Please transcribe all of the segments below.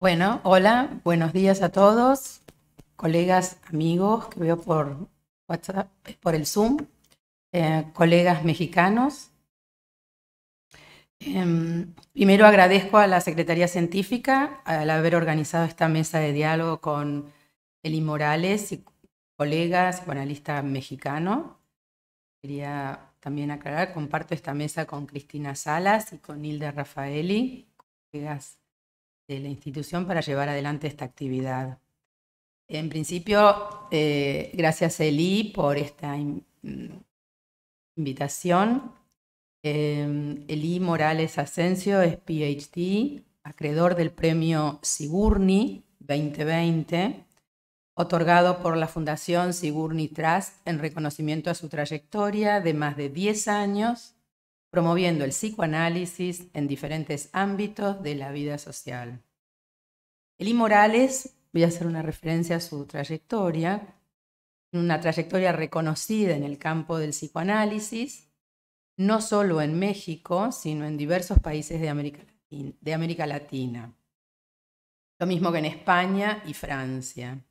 Bueno, hola, buenos días a todos, colegas, amigos que veo por por el Zoom, eh, colegas mexicanos. Em, primero agradezco a la Secretaría Científica al haber organizado esta mesa de diálogo con Eli Morales, y colega analista mexicano. Quería también aclarar, comparto esta mesa con Cristina Salas y con Hilda Rafaeli, colegas de la institución para llevar adelante esta actividad. En principio, eh, gracias Eli por esta invitación. Em, Eli Morales Asensio es PhD, acreedor del premio Sigurni 2020, otorgado por la Fundación Sigurni Trust en reconocimiento a su trayectoria de más de 10 años promoviendo el psicoanálisis en diferentes ámbitos de la vida social. Eli Morales, voy a hacer una referencia a su trayectoria, una trayectoria reconocida en el campo del psicoanálisis, no solo en México, sino en diversos países de América, de América Latina. Lo mismo que en España y Francia.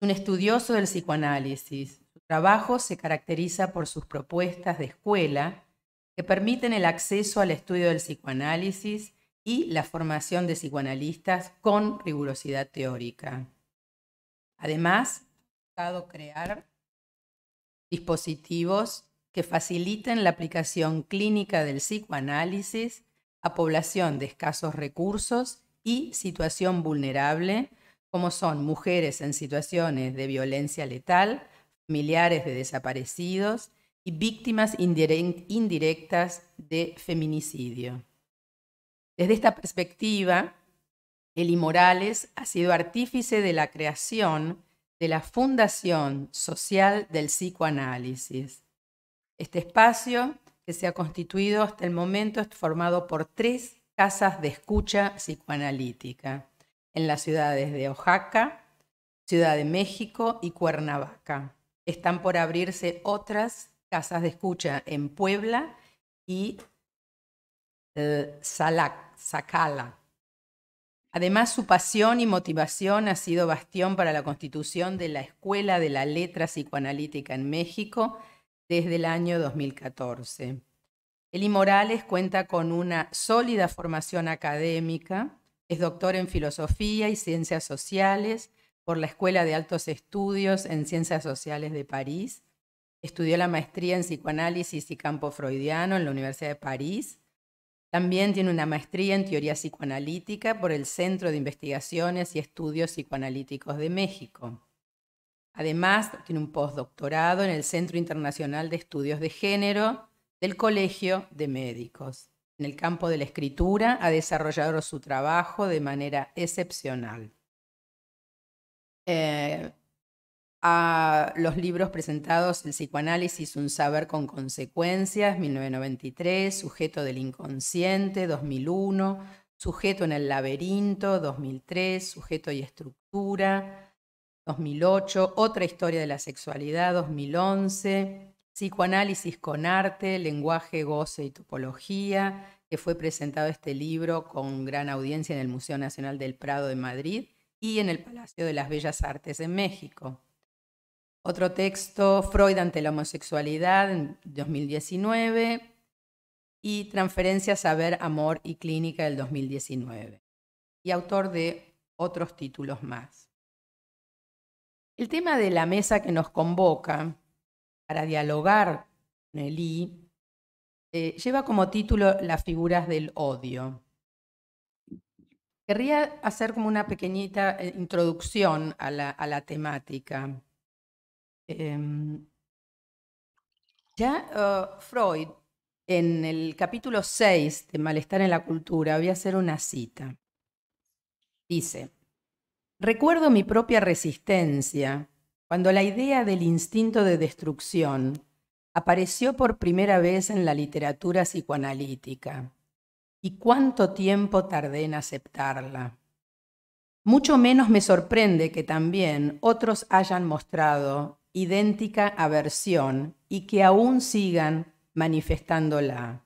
Un estudioso del psicoanálisis, su trabajo se caracteriza por sus propuestas de escuela que permiten el acceso al estudio del psicoanálisis y la formación de psicoanalistas con rigurosidad teórica. Además, ha buscado crear dispositivos que faciliten la aplicación clínica del psicoanálisis a población de escasos recursos y situación vulnerable, como son mujeres en situaciones de violencia letal, familiares de desaparecidos y víctimas indirectas de feminicidio. Desde esta perspectiva, Eli Morales ha sido artífice de la creación de la Fundación Social del Psicoanálisis. Este espacio, que se ha constituido hasta el momento, es formado por tres casas de escucha psicoanalítica en las ciudades de Oaxaca, Ciudad de México y Cuernavaca. Están por abrirse otras casas de escucha en Puebla y Zacala. Eh, Además, su pasión y motivación ha sido bastión para la constitución de la Escuela de la Letra Psicoanalítica en México desde el año 2014. Eli Morales cuenta con una sólida formación académica, es doctor en Filosofía y Ciencias Sociales por la Escuela de Altos Estudios en Ciencias Sociales de París Estudió la maestría en psicoanálisis y campo freudiano en la Universidad de París. También tiene una maestría en teoría psicoanalítica por el Centro de Investigaciones y Estudios Psicoanalíticos de México. Además, tiene un postdoctorado en el Centro Internacional de Estudios de Género del Colegio de Médicos. En el campo de la escritura ha desarrollado su trabajo de manera excepcional. Eh, a los libros presentados El psicoanálisis, un saber con consecuencias, 1993, Sujeto del Inconsciente, 2001, Sujeto en el Laberinto, 2003, Sujeto y Estructura, 2008, Otra Historia de la Sexualidad, 2011, Psicoanálisis con Arte, Lenguaje, Goce y Topología, que fue presentado este libro con gran audiencia en el Museo Nacional del Prado de Madrid y en el Palacio de las Bellas Artes en México. Otro texto, Freud ante la homosexualidad, 2019. Y Transferencia, Saber, Amor y Clínica, del 2019. Y autor de otros títulos más. El tema de la mesa que nos convoca para dialogar con el eh, lleva como título Las figuras del odio. Querría hacer como una pequeñita eh, introducción a la temática. Em, ya ah, Freud, en el capítulo 6 de Malestar en la Cultura, voy a hacer una cita. Dice, recuerdo mi propia resistencia cuando la idea del instinto de destrucción apareció por primera vez en la literatura psicoanalítica. ¿Y cuánto tiempo tardé en aceptarla? Mucho menos me sorprende que también otros hayan mostrado idéntica aversión y que aún sigan manifestándola.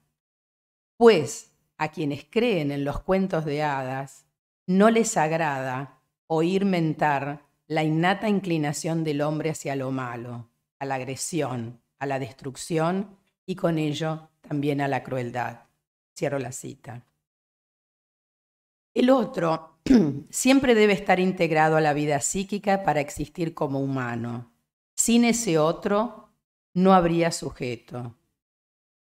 Pues a quienes creen en los cuentos de hadas, no les agrada oír mentar la innata inclinación del hombre hacia lo malo, a la agresión, a la destrucción y con ello también a la crueldad. Cierro la cita. El otro siempre debe estar integrado a la vida psíquica para existir como humano. Sin ese otro no habría sujeto.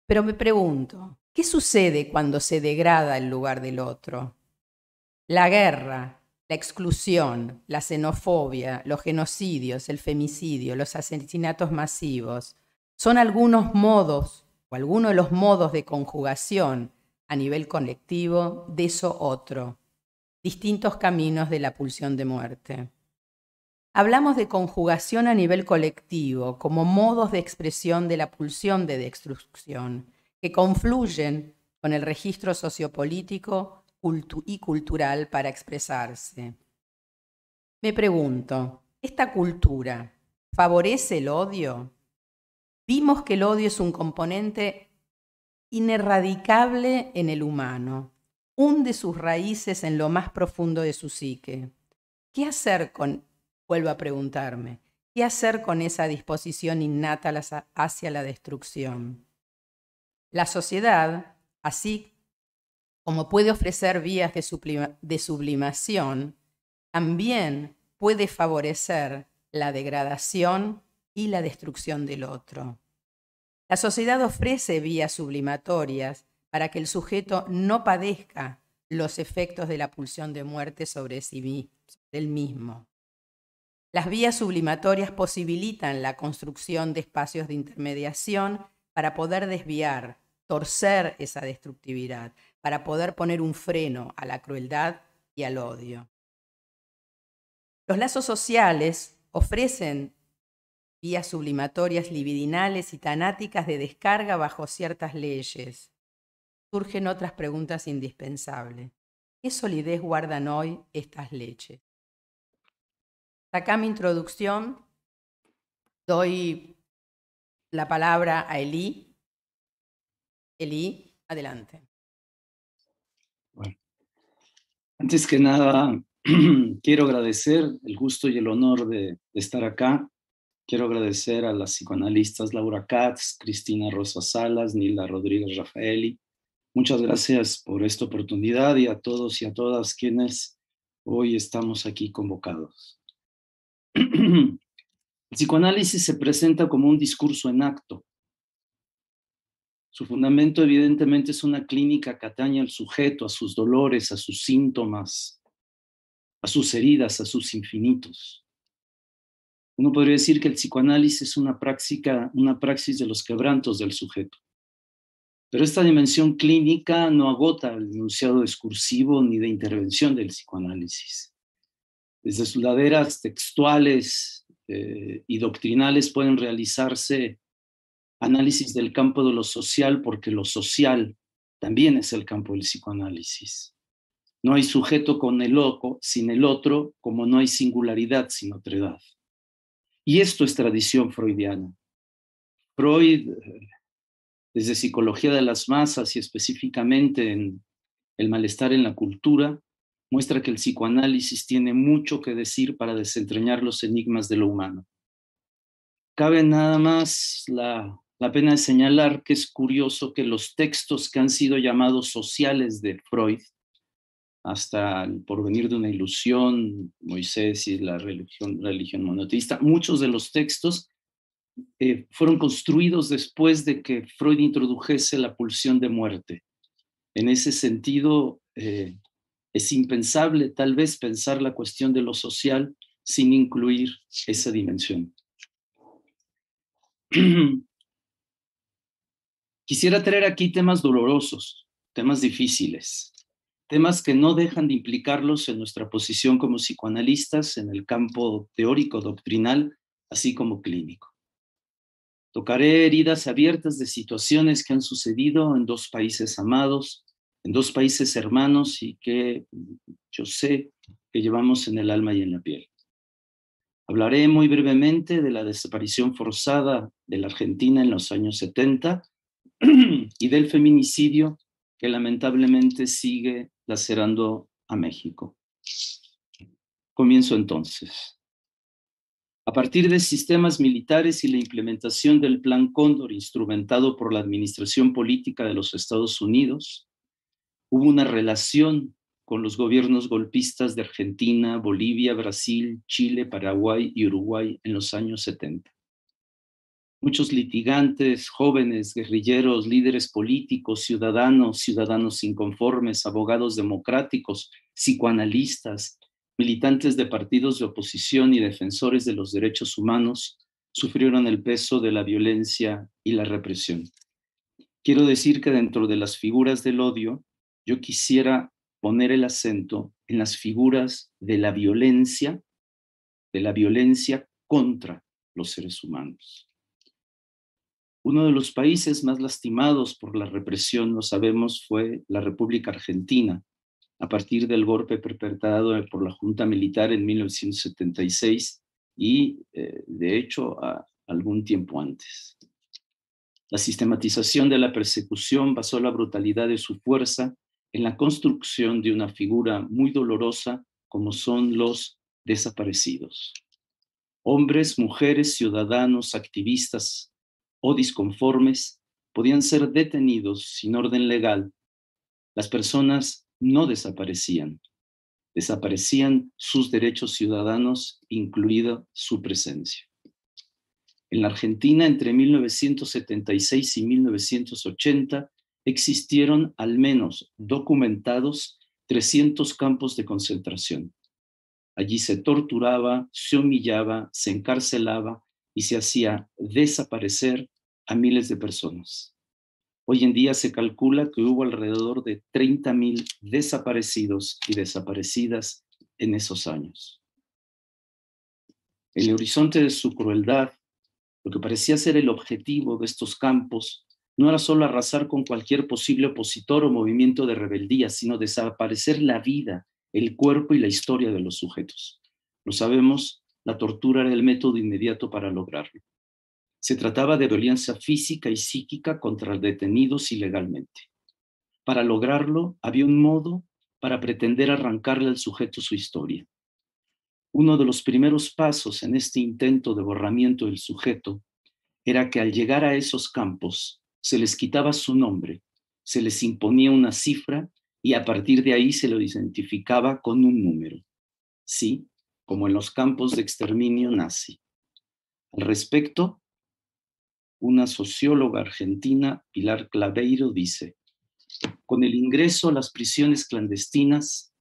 Pero me pregunto, ¿qué sucede cuando se degrada el lugar del otro? La guerra, la exclusión, la xenofobia, los genocidios, el femicidio, los asesinatos masivos, son algunos modos o algunos de los modos de conjugación a nivel colectivo de eso otro, distintos caminos de la pulsión de muerte. Hablamos de conjugación a nivel colectivo, como modos de expresión de la pulsión de destrucción, que confluyen con el registro sociopolítico y cultural para expresarse. Me pregunto, ¿esta cultura favorece el odio? Vimos que el odio es un componente inerradicable en el humano, hunde sus raíces en lo más profundo de su psique. ¿Qué hacer con vuelvo a preguntarme, ¿qué hacer con esa disposición innata hacia la destrucción? La sociedad, así como puede ofrecer vías de, sublimación, también puede favorecer la degradación y la destrucción del otro. La sociedad ofrece vías sublimatorias para que el sujeto no padezca los efectos de la pulsión de muerte sobre sí mismo. Las vías sublimatorias posibilitan la construcción de espacios de intermediación para poder desviar, torcer esa destructividad, para poder poner un freno a la crueldad y al odio. Los lazos sociales ofrecen vías sublimatorias libidinales y tanáticas de descarga bajo ciertas leyes. Surgen otras preguntas indispensables. ¿Qué solidez guardan hoy estas leyes? acá mi introducción. Doy la palabra a Eli. Eli, adelante. Bueno. Antes que nada, quiero agradecer el gusto y el honor de, de, estar acá. Quiero agradecer a las psicoanalistas Laura Katz, Cristina Rosa Salas, Nila Rodríguez Rafaeli. Muchas gracias por esta oportunidad y a todos y a todas quienes hoy estamos aquí convocados. El psicoanálisis se presenta como un discurso en acto. Su fundamento evidentemente es una clínica que atañe al sujeto, a sus dolores, a sus síntomas, a sus heridas, a sus infinitos. Uno podría decir que el psicoanálisis es una práctica, una praxis de los quebrantos del sujeto. Pero esta dimensión clínica no agota el enunciado discursivo ni de intervención del psicoanálisis desde sus laderas textuales eh, y doctrinales pueden realizarse análisis del campo de lo social, porque lo social también es el campo del psicoanálisis. No hay sujeto con el loco, sin el otro, como no hay singularidad sin otredad. Y esto es tradición freudiana. Freud, eh, desde psicología de las masas y específicamente en el malestar en la cultura, muestra que el psicoanálisis tiene mucho que decir para desentrañar los enigmas de lo humano. Cabe nada más la, pena de señalar que es curioso que los textos que han sido llamados sociales de Freud, hasta el porvenir de una ilusión, Moisés y la religión, monoteísta, muchos de los textos eh, fueron construidos después de que Freud introdujese la pulsión de muerte. En ese sentido, eh, es impensable tal vez pensar la cuestión de lo social sin incluir esa dimensión. Quisiera traer aquí temas dolorosos, temas difíciles, temas que no dejan de implicarlos en nuestra posición como psicoanalistas en el campo teórico doctrinal, así como clínico. Tocaré heridas abiertas de situaciones que han sucedido en dos países amados, en dos países hermanos y que yo sé que llevamos en el alma y en la piel. Hablaré muy brevemente de la desaparición forzada de la Argentina en los años 70 y del feminicidio que lamentablemente sigue lacerando a México. Comienzo entonces. A partir de sistemas militares y la implementación del Plan Cóndor instrumentado por la Administración Política de los Estados Unidos, hubo una relación con los gobiernos golpistas de Argentina, Bolivia, Brasil, Chile, Paraguay y Uruguay en los años 70. Muchos litigantes, jóvenes, guerrilleros, líderes políticos, ciudadanos, ciudadanos inconformes, abogados democráticos, psicoanalistas, militantes de partidos de oposición y defensores de los derechos humanos sufrieron el peso de la violencia y la represión. Quiero decir que dentro de las figuras del odio yo quisiera poner el acento en las figuras de la violencia, de la violencia contra los seres humanos. Uno de los países más lastimados por la represión, lo sabemos, fue la República Argentina, a partir del golpe perpetrado por la Junta Militar en 1976 y, eh, de hecho, algún tiempo antes. La sistematización de la persecución basó la brutalidad de su fuerza en la construcción de una figura muy dolorosa como son los desaparecidos. Hombres, mujeres, ciudadanos, activistas o disconformes podían ser detenidos sin orden legal. Las personas no desaparecían, desaparecían sus derechos ciudadanos, incluida su presencia. En la Argentina, entre 1976 y 1980, existieron al menos documentados 300 campos de concentración. Allí se torturaba, se humillaba, se encarcelaba y se hacía desaparecer a miles de personas. Hoy en día se calcula que hubo alrededor de 30.000 desaparecidos y desaparecidas en esos años. El horizonte de su crueldad, lo que parecía ser el objetivo de estos campos, no era solo arrasar con cualquier posible opositor o movimiento de rebeldía, sino desaparecer la vida, el cuerpo y la historia de los sujetos. Lo sabemos, la tortura era el método inmediato para lograrlo. Se trataba de violencia física y psíquica contra detenidos ilegalmente. Para lograrlo, había un modo para pretender arrancarle al sujeto su historia. Uno de los primeros pasos en este intento de borramiento del sujeto era que al llegar a esos campos, se les quitaba su nombre, se les imponía una cifra y a partir de ahí se lo identificaba con un número. Sí, como en los campos de exterminio nazi. Al respecto, una socióloga argentina, Pilar Claveiro, dice, con el ingreso a las prisiones clandestinas,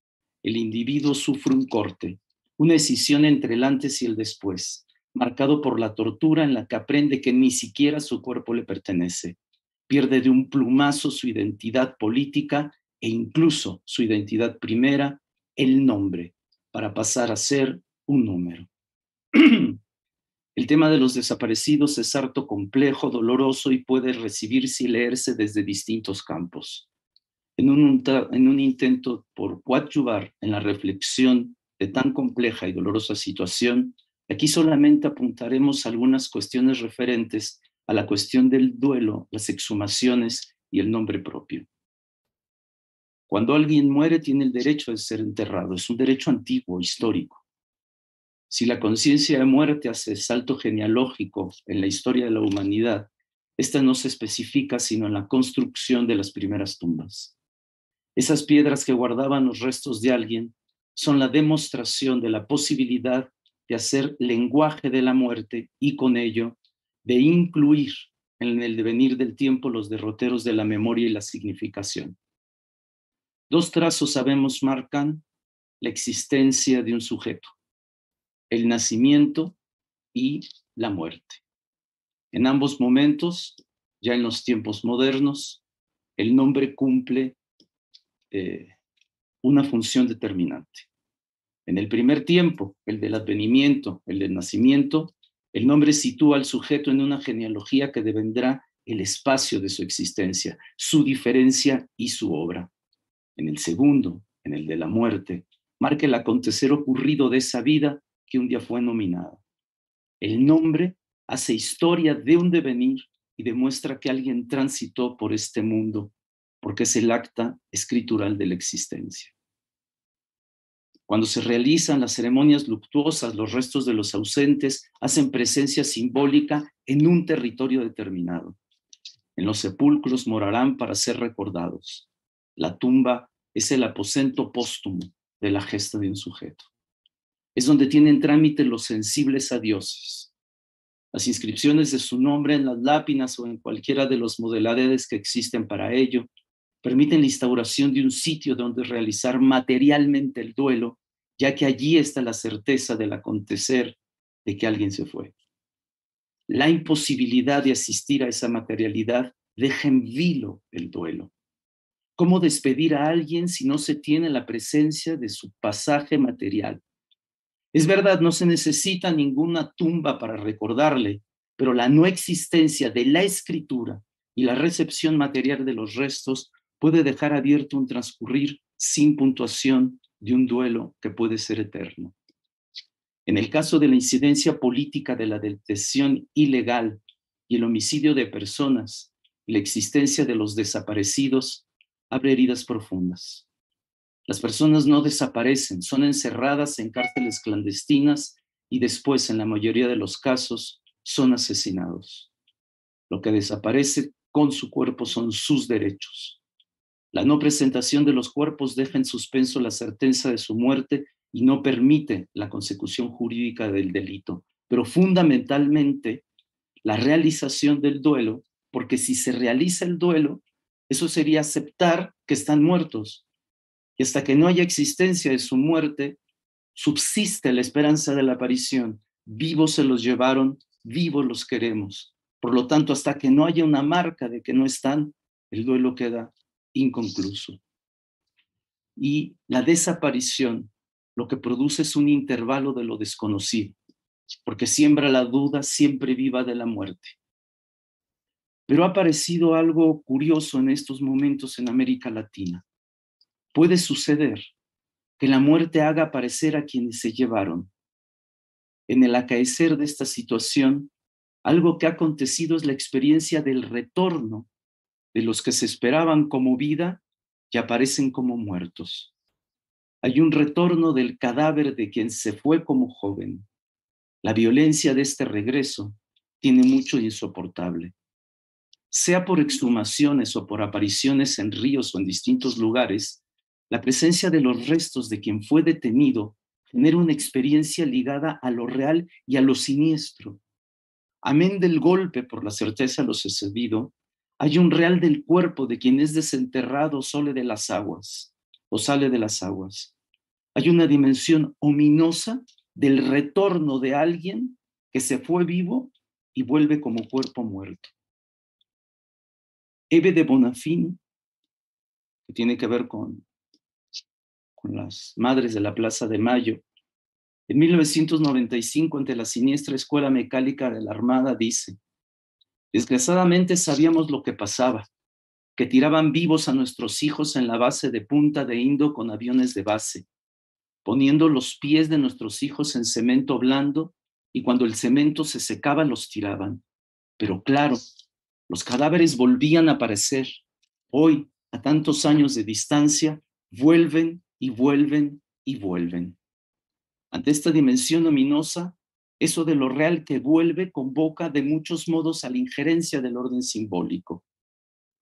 el individuo sufre un corte, una decisión entre el antes y el después, marcado por la tortura en la que aprende que ni siquiera su cuerpo le pertenece, pierde de un plumazo su identidad política e incluso su identidad primera, el nombre, para pasar a ser un número. El tema de los desaparecidos es harto complejo, doloroso y puede recibirse y leerse desde distintos campos. En un, en un intento por coadyuvar en la reflexión de tan compleja y dolorosa situación, aquí solamente apuntaremos algunas cuestiones referentes a la cuestión del duelo, las exhumaciones y el nombre propio. Cuando alguien muere tiene el derecho de ser enterrado, es un derecho antiguo, histórico. Si la conciencia de muerte hace salto genealógico en la historia de la humanidad, esta no se especifica sino en la construcción de las primeras tumbas. Esas piedras que guardaban los restos de alguien son la demostración de la posibilidad de hacer lenguaje de la muerte y con ello de incluir en el devenir del tiempo los derroteros de la memoria y la significación. Dos trazos sabemos marcan la existencia de un sujeto, el nacimiento y la muerte. En ambos momentos, ya en los tiempos modernos, el nombre cumple eh, una función determinante. En el primer tiempo, el del advenimiento, el del nacimiento, el nombre sitúa al sujeto en una genealogía que devendrá el espacio de su existencia, su diferencia y su obra. En el segundo, en el de la muerte, marca el acontecer ocurrido de esa vida que un día fue nominada. El nombre hace historia de un devenir y demuestra que alguien transitó por este mundo, porque es el acta escritural de la existencia. Cuando se realizan las ceremonias luctuosas, los restos de los ausentes hacen presencia simbólica en un territorio determinado. En los sepulcros morarán para ser recordados. La tumba es el aposento póstumo de la gesta de un sujeto. Es donde tienen trámite los sensibles a dioses. Las inscripciones de su nombre en las lápidas o en cualquiera de los modelades que existen para ello permiten la instauración de un sitio donde realizar materialmente el duelo, ya que allí está la certeza del acontecer de que alguien se fue. La imposibilidad de asistir a esa materialidad deja en vilo el duelo. ¿Cómo despedir a alguien si no se tiene la presencia de su pasaje material? Es verdad, no se necesita ninguna tumba para recordarle, pero la no existencia de la escritura y la recepción material de los restos puede dejar abierto un transcurrir sin puntuación de un duelo que puede ser eterno. En el caso de la incidencia política de la detención ilegal y el homicidio de personas, la existencia de los desaparecidos abre heridas profundas. Las personas no desaparecen, son encerradas en cárceles clandestinas y después, en la mayoría de los casos, son asesinados. Lo que desaparece con su cuerpo son sus derechos, la no presentación de los cuerpos deja en suspenso la certeza de su muerte y no permite la consecución jurídica del delito, pero fundamentalmente la realización del duelo, porque si se realiza el duelo, eso sería aceptar que están muertos. Y hasta que no haya existencia de su muerte, subsiste la esperanza de la aparición. Vivos se los llevaron, vivos los queremos. Por lo tanto, hasta que no haya una marca de que no están, el duelo queda inconcluso. Y la desaparición lo que produce es un intervalo de lo desconocido, porque siembra la duda siempre viva de la muerte. Pero ha aparecido algo curioso en estos momentos en América Latina. Puede suceder que la muerte haga aparecer a quienes se llevaron. En el acaecer de esta situación, algo que ha acontecido es la experiencia del retorno de los que se esperaban como vida que aparecen como muertos. Hay un retorno del cadáver de quien se fue como joven. La violencia de este regreso tiene mucho insoportable. Sea por exhumaciones o por apariciones en ríos o en distintos lugares, la presencia de los restos de quien fue detenido genera una experiencia ligada a lo real y a lo siniestro. Amén del golpe por la certeza de lo sucedido, hay un real del cuerpo de quien es desenterrado sole de las aguas o sale de las aguas. Hay una dimensión ominosa del retorno de alguien que se fue vivo y vuelve como cuerpo muerto. Eve de Bonafín, que tiene que ver con, con las madres de la Plaza de Mayo, en 1995 ante la siniestra Escuela Mecánica de la Armada dice, Desgraciadamente sabíamos lo que pasaba, que tiraban vivos a nuestros hijos en la base de Punta de Indo con aviones de base, poniendo los pies de nuestros hijos en cemento blando y cuando el cemento se secaba los tiraban. Pero claro, los cadáveres volvían a aparecer. Hoy, a tantos años de distancia, vuelven y vuelven y vuelven. Ante esta dimensión ominosa, eso de lo real que vuelve convoca de muchos modos a la injerencia del orden simbólico.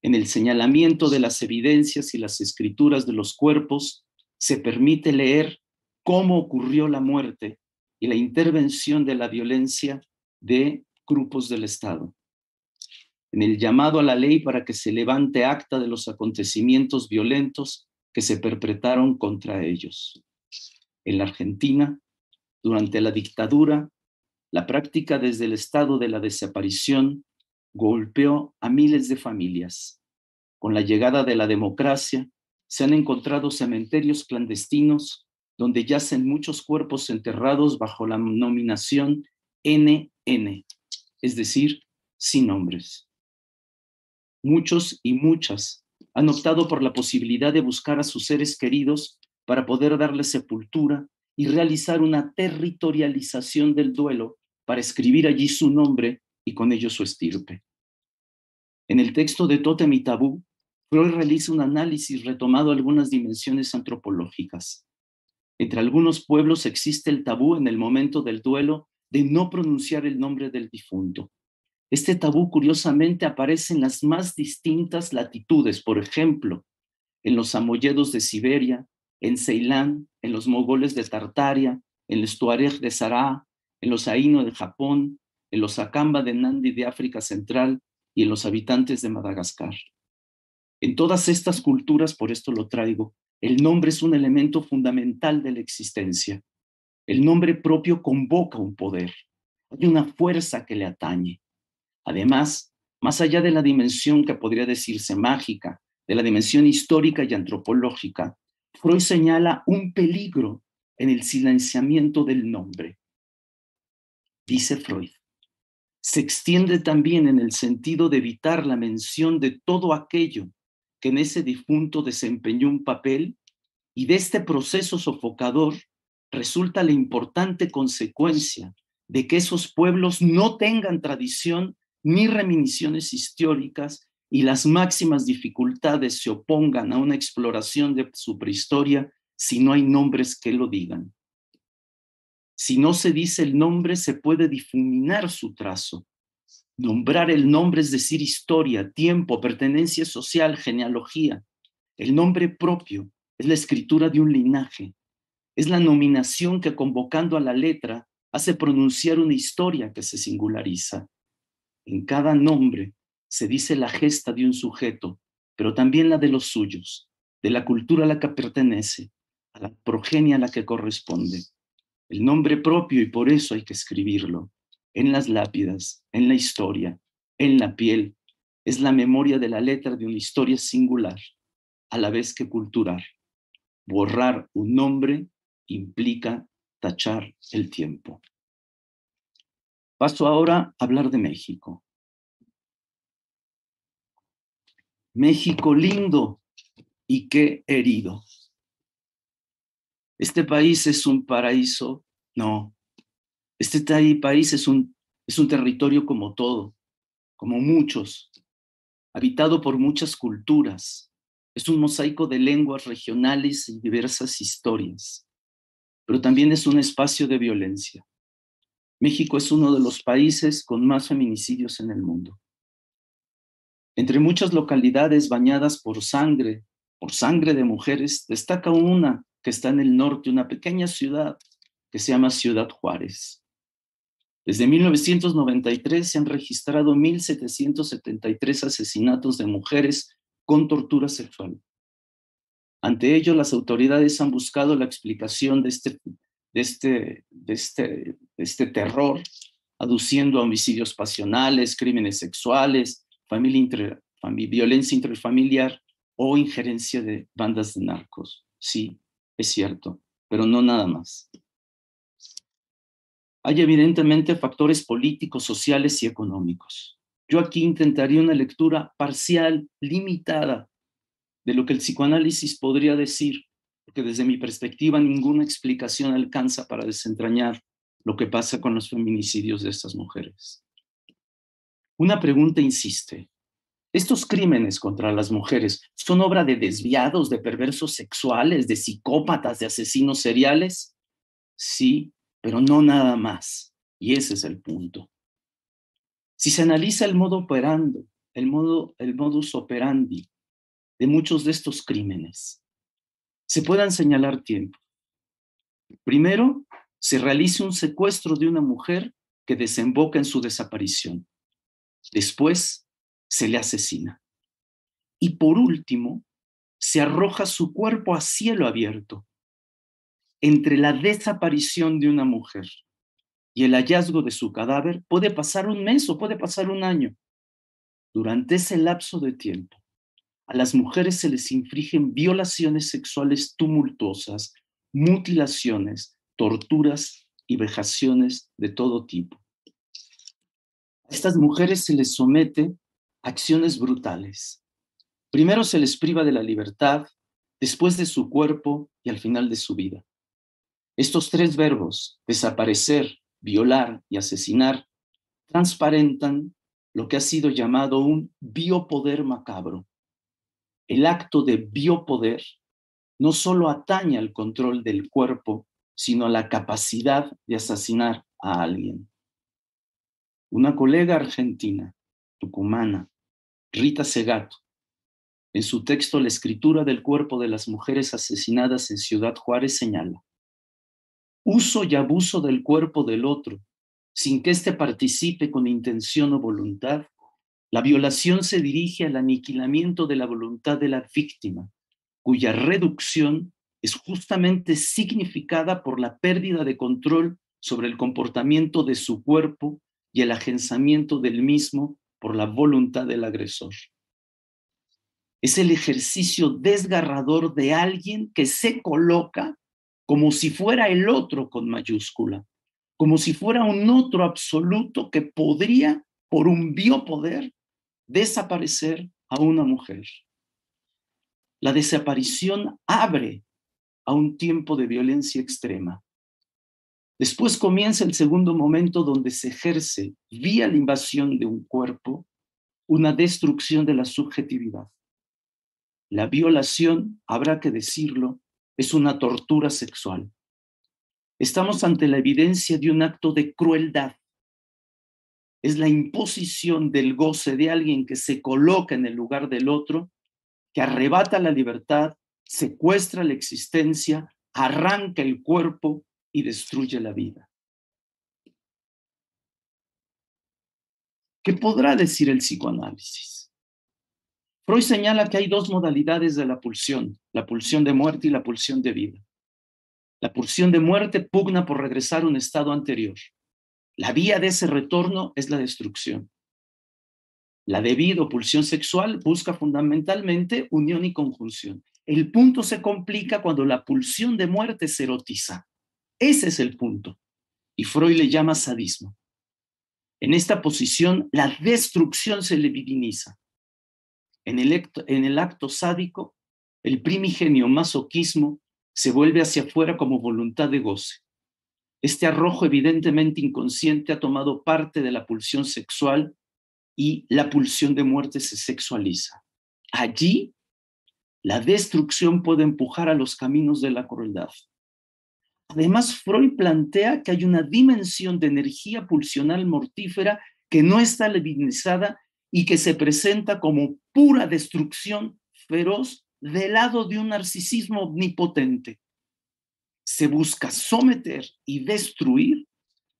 En el señalamiento de las evidencias y las escrituras de los cuerpos se permite leer cómo ocurrió la muerte y la intervención de la violencia de grupos del Estado. En el llamado a la ley para que se levante acta de los acontecimientos violentos que se perpetraron contra ellos. En la Argentina, durante la dictadura, la práctica desde el estado de la desaparición golpeó a miles de familias. Con la llegada de la democracia, se han encontrado cementerios clandestinos donde yacen muchos cuerpos enterrados bajo la nominación NN, es decir, sin nombres. Muchos y muchas han optado por la posibilidad de buscar a sus seres queridos para poder darle sepultura y realizar una territorialización del duelo para escribir allí su nombre y con ello su estirpe. En el texto de Totem y Tabú, Freud realiza un análisis retomado a algunas dimensiones antropológicas. Entre algunos pueblos existe el tabú en el momento del duelo de no pronunciar el nombre del difunto. Este tabú curiosamente aparece en las más distintas latitudes, por ejemplo, en los amolledos de Siberia, en Ceilán, en los mogoles de Tartaria, en los tuareg de Sará, en los Aino de Japón, en los Akamba de Nandi de África Central y en los habitantes de Madagascar. En todas estas culturas, por esto lo traigo, el nombre es un elemento fundamental de la existencia. El nombre propio convoca un poder, hay una fuerza que le atañe. Además, más allá de la dimensión que podría decirse mágica, de la dimensión histórica y antropológica, Freud señala un peligro en el silenciamiento del nombre dice Freud, se extiende también en el sentido de evitar la mención de todo aquello que en ese difunto desempeñó un papel y de este proceso sofocador resulta la importante consecuencia de que esos pueblos no tengan tradición ni reminiscencias históricas y las máximas dificultades se opongan a una exploración de su prehistoria si no hay nombres que lo digan. Si no se dice el nombre, se puede difuminar su trazo. Nombrar el nombre es decir historia, tiempo, pertenencia social, genealogía. El nombre propio es la escritura de un linaje. Es la nominación que convocando a la letra hace pronunciar una historia que se singulariza. En cada nombre se dice la gesta de un sujeto, pero también la de los suyos, de la cultura a la que pertenece, a la progenia a la que corresponde el nombre propio y por eso hay que escribirlo, en las lápidas, en la historia, en la piel. Es la memoria de la letra de una historia singular, a la vez que cultural. Borrar un nombre implica tachar el tiempo. Paso ahora a hablar de México. México lindo y qué herido este país es un paraíso, no. Este país es un, territorio como todo, como muchos, habitado por muchas culturas. Es un mosaico de lenguas regionales y diversas historias, pero también es un espacio de violencia. México es uno de los países con más feminicidios en el mundo. Entre muchas localidades bañadas por sangre, por sangre de mujeres, destaca una que está en el norte, una pequeña ciudad que se llama Ciudad Juárez. Desde 1993 se han registrado 1.773 asesinatos de mujeres con tortura sexual. Ante ello, las autoridades han buscado la explicación de este, de este, de este, este terror, aduciendo homicidios pasionales, crímenes sexuales, violencia intrafamiliar o injerencia de bandas de narcos. Sí, es cierto, pero no nada más. Hay evidentemente factores políticos, sociales y económicos. Yo aquí intentaría una lectura parcial, limitada, de lo que el psicoanálisis podría decir, porque desde mi perspectiva ninguna explicación alcanza para desentrañar lo que pasa con los feminicidios de estas mujeres. Una pregunta insiste, estos crímenes contra las mujeres son obra de desviados, de perversos sexuales, de psicópatas, de asesinos seriales. Sí, pero no nada más. Y ese es el punto. Si se analiza el modo operando, el, modo, el modus operandi de muchos de estos crímenes, se puedan señalar tiempo. Primero, se realiza un secuestro de una mujer que desemboca en su desaparición. Después, se le asesina. Y por último, se arroja su cuerpo a cielo abierto, entre la desaparición de una mujer y el hallazgo de su cadáver puede pasar un mes o puede pasar un año. Durante ese lapso de tiempo, a las mujeres se les infligen violaciones sexuales tumultuosas, mutilaciones, torturas y vejaciones de todo tipo. A estas mujeres se les somete acciones brutales. Primero se les priva de la libertad, después de su cuerpo y al final de su vida. Estos tres verbos, desaparecer, violar y asesinar, transparentan lo que ha sido llamado un biopoder macabro. El acto de biopoder no solo atañe al control del cuerpo, sino a la capacidad de asesinar a alguien. Una colega argentina, tucumana, Rita Segato, en su texto La escritura del cuerpo de las mujeres asesinadas en Ciudad Juárez señala, uso y abuso del cuerpo del otro, sin que éste participe con intención o voluntad, la violación se dirige al aniquilamiento de la voluntad de la víctima, cuya reducción es justamente significada por la pérdida de control sobre el comportamiento de su cuerpo y el ajenzamiento del mismo por la voluntad del agresor. Es el ejercicio desgarrador de alguien que se coloca como si fuera el otro con mayúscula, como si fuera un otro absoluto que podría, por un biopoder, desaparecer a una mujer. La desaparición abre a un tiempo de violencia extrema, Después comienza el segundo momento donde se ejerce, vía la invasión de un cuerpo, una destrucción de la subjetividad. La violación, habrá que decirlo, es una tortura sexual. Estamos ante la evidencia de un acto de crueldad. Es la imposición del goce de alguien que se coloca en el lugar del otro, que arrebata la libertad, secuestra la existencia, arranca el cuerpo, y destruye la vida. ¿Qué podrá decir el psicoanálisis? Freud señala que hay dos modalidades de la pulsión, la pulsión de muerte y la pulsión de vida. La pulsión de muerte pugna por regresar a un estado anterior. La vía de ese retorno es la destrucción. La debida o pulsión sexual busca fundamentalmente unión y conjunción. El punto se complica cuando la pulsión de muerte se erotiza. Ese es el punto. Y Freud le llama sadismo. En esta posición, la destrucción se le diviniza. En el, acto, el sádico, el primigenio masoquismo se vuelve hacia afuera como voluntad de goce. Este arrojo evidentemente inconsciente ha tomado parte de la pulsión sexual y la pulsión de muerte se sexualiza. Allí, la destrucción puede empujar a los caminos de la crueldad. Además, Freud plantea que hay una dimensión de energía pulsional mortífera que no está levinizada y que se presenta como pura destrucción feroz del lado de un narcisismo omnipotente. Se busca someter y destruir,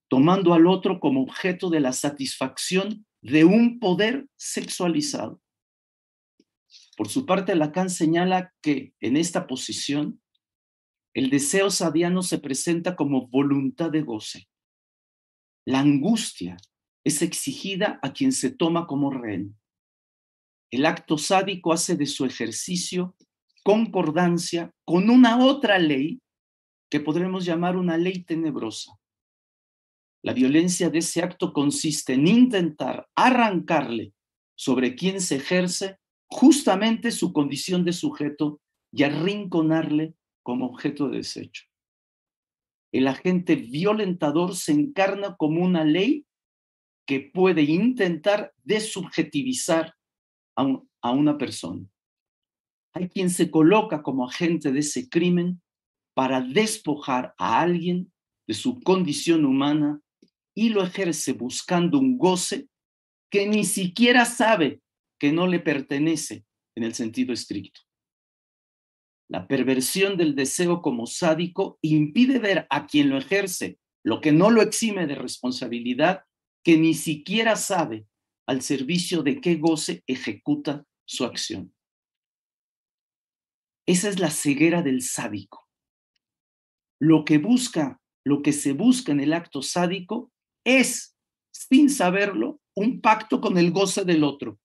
tomando al otro como objeto de la satisfacción de un poder sexualizado. Por su parte, Lacan señala que en esta posición el deseo sadiano se presenta como voluntad de goce. La angustia es exigida a quien se toma como rehén. El acto sádico hace de su ejercicio concordancia con una otra ley que podremos llamar una ley tenebrosa. La violencia de ese acto consiste en intentar arrancarle sobre quien se ejerce justamente su condición de sujeto y arrinconarle como objeto de desecho. El agente violentador se encarna como una ley que puede intentar desubjetivizar a, a una persona. Hay quien se coloca como agente de ese crimen para despojar a alguien de su condición humana y lo ejerce buscando un goce que ni siquiera sabe que no le pertenece en el sentido estricto. La perversión del deseo como sádico impide ver a quien lo ejerce, lo que no lo exime de responsabilidad que ni siquiera sabe al servicio de qué goce ejecuta su acción. Esa es la ceguera del sádico. Lo que busca, lo que se busca en el acto sádico es, sin saberlo, un pacto con el goce del otro.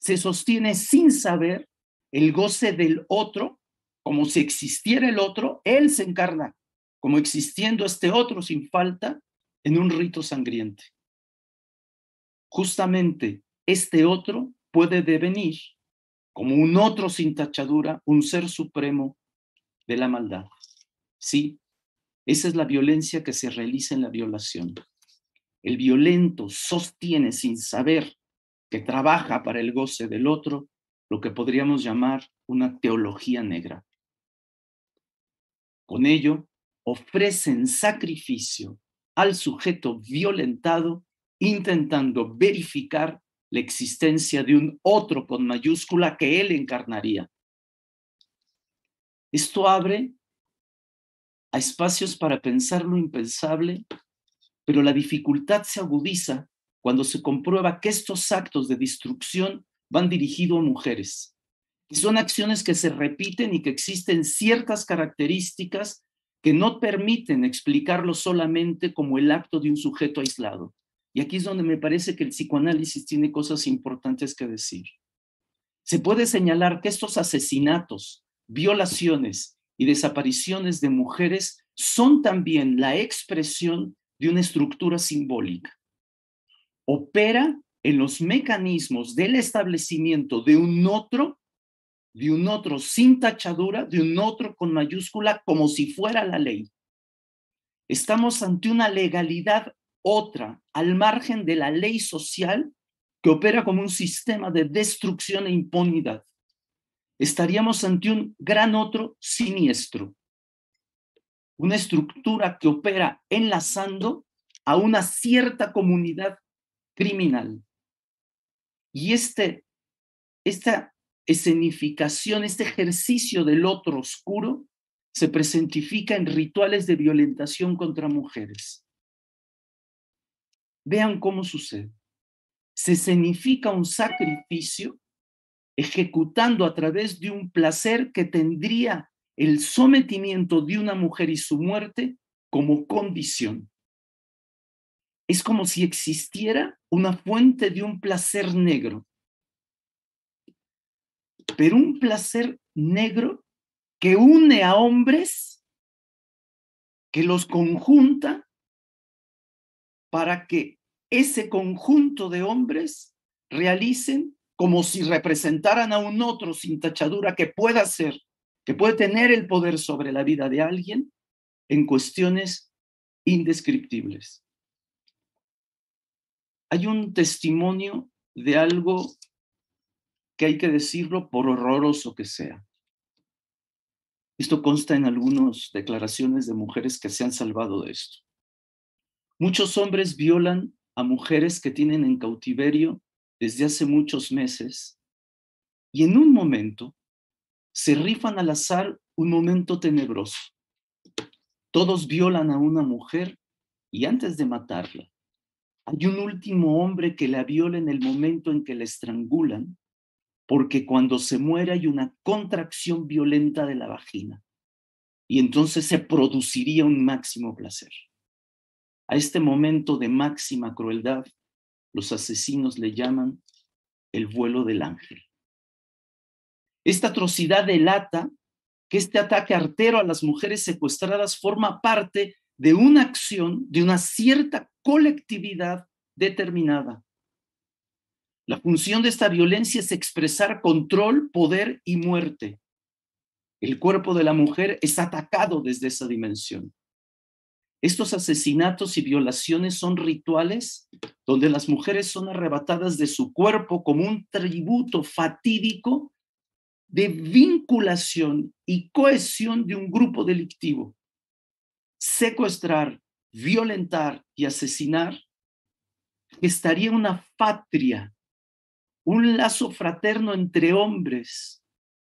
Se sostiene sin saber el goce del otro como si existiera el otro, Él se encarna, como existiendo este otro sin falta, en un rito sangriente. Justamente este otro puede devenir, como un otro sin tachadura, un ser supremo de la maldad. Sí, esa es la violencia que se realiza en la violación. El violento sostiene sin saber que trabaja para el goce del otro lo que podríamos llamar una teología negra. Con ello, ofrecen sacrificio al sujeto violentado intentando verificar la existencia de un otro con mayúscula que él encarnaría. Esto abre a espacios para pensar lo impensable, pero la dificultad se agudiza cuando se comprueba que estos actos de destrucción van dirigidos a mujeres, y son acciones que se repiten y que existen ciertas características que no permiten explicarlo solamente como el acto de un sujeto aislado. Y aquí es donde me parece que el psicoanálisis tiene cosas importantes que decir. Se puede señalar que estos asesinatos, violaciones y desapariciones de mujeres son también la expresión de una estructura simbólica. Opera en los mecanismos del establecimiento de un otro de un otro sin tachadura, de un otro con mayúscula, como si fuera la ley. Estamos ante una legalidad otra, al margen de la ley social que opera como un sistema de destrucción e impunidad. Estaríamos ante un gran otro siniestro, una estructura que opera enlazando a una cierta comunidad criminal. Y este, esta escenificación, este ejercicio del otro oscuro, se presentifica en rituales de violentación contra mujeres. Vean cómo sucede. Se escenifica un sacrificio ejecutando a través de un placer que tendría el sometimiento de una mujer y su muerte como condición. Es como si existiera una fuente de un placer negro pero un placer negro que une a hombres, que los conjunta para que ese conjunto de hombres realicen como si representaran a un otro sin tachadura que pueda ser, que puede tener el poder sobre la vida de alguien en cuestiones indescriptibles. Hay un testimonio de algo que hay que decirlo por horroroso que sea. Esto consta en algunas declaraciones de mujeres que se han salvado de esto. Muchos hombres violan a mujeres que tienen en cautiverio desde hace muchos meses y en un momento se rifan al azar un momento tenebroso. Todos violan a una mujer y antes de matarla, hay un último hombre que la viola en el momento en que la estrangulan porque cuando se muere hay una contracción violenta de la vagina y entonces se produciría un máximo placer. A este momento de máxima crueldad, los asesinos le llaman el vuelo del ángel. Esta atrocidad delata que este ataque artero a las mujeres secuestradas forma parte de una acción de una cierta colectividad determinada, la función de esta violencia es expresar control, poder y muerte. El cuerpo de la mujer es atacado desde esa dimensión. Estos asesinatos y violaciones son rituales donde las mujeres son arrebatadas de su cuerpo como un tributo fatídico de vinculación y cohesión de un grupo delictivo. Secuestrar, violentar y asesinar estaría una patria un lazo fraterno entre hombres,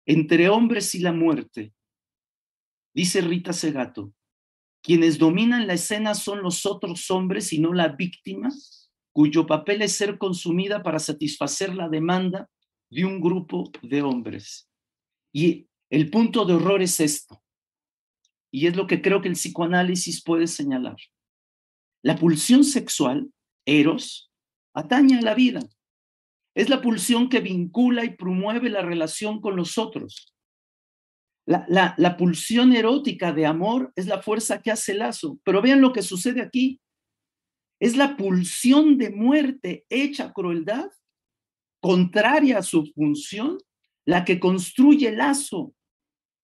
entre hombres y la muerte. Dice Rita Segato, quienes dominan la escena son los otros hombres y no la víctima, cuyo papel es ser consumida para satisfacer la demanda de un grupo de hombres. Y el punto de horror es esto, y es lo que creo que el psicoanálisis puede señalar. La pulsión sexual, eros, ataña a la vida, es la pulsión que vincula y promueve la relación con los otros. La, la, pulsión erótica de amor es la fuerza que hace lazo. Pero vean lo que sucede aquí. Es la pulsión de muerte hecha crueldad, contraria a su función, la que construye lazo.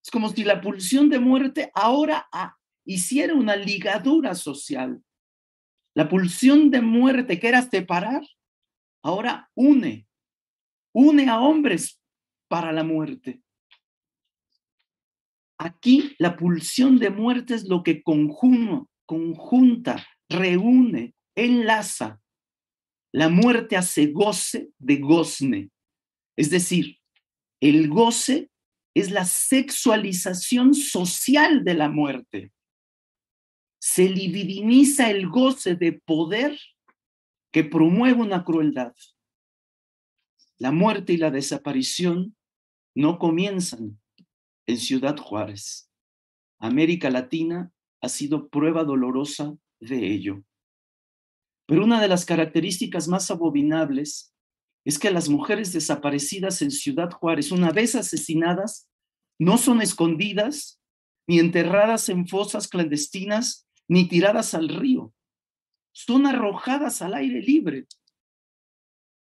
Es como si la pulsión de muerte ahora ah, hiciera una ligadura social. La pulsión de muerte que era separar, ahora une, une a hombres para la muerte. Aquí la pulsión de muerte es lo que conjunta, reúne, enlaza. La muerte hace goce de gozne. Es decir, el goce es la sexualización social de la muerte. Se libidiniza el goce de poder que promueve una crueldad. La muerte y la desaparición no comienzan en Ciudad Juárez. América Latina ha sido prueba dolorosa de ello. Pero una de las características más abominables es que las mujeres desaparecidas en Ciudad Juárez, una vez asesinadas, no son escondidas, ni enterradas en fosas clandestinas, ni tiradas al río son arrojadas al aire libre.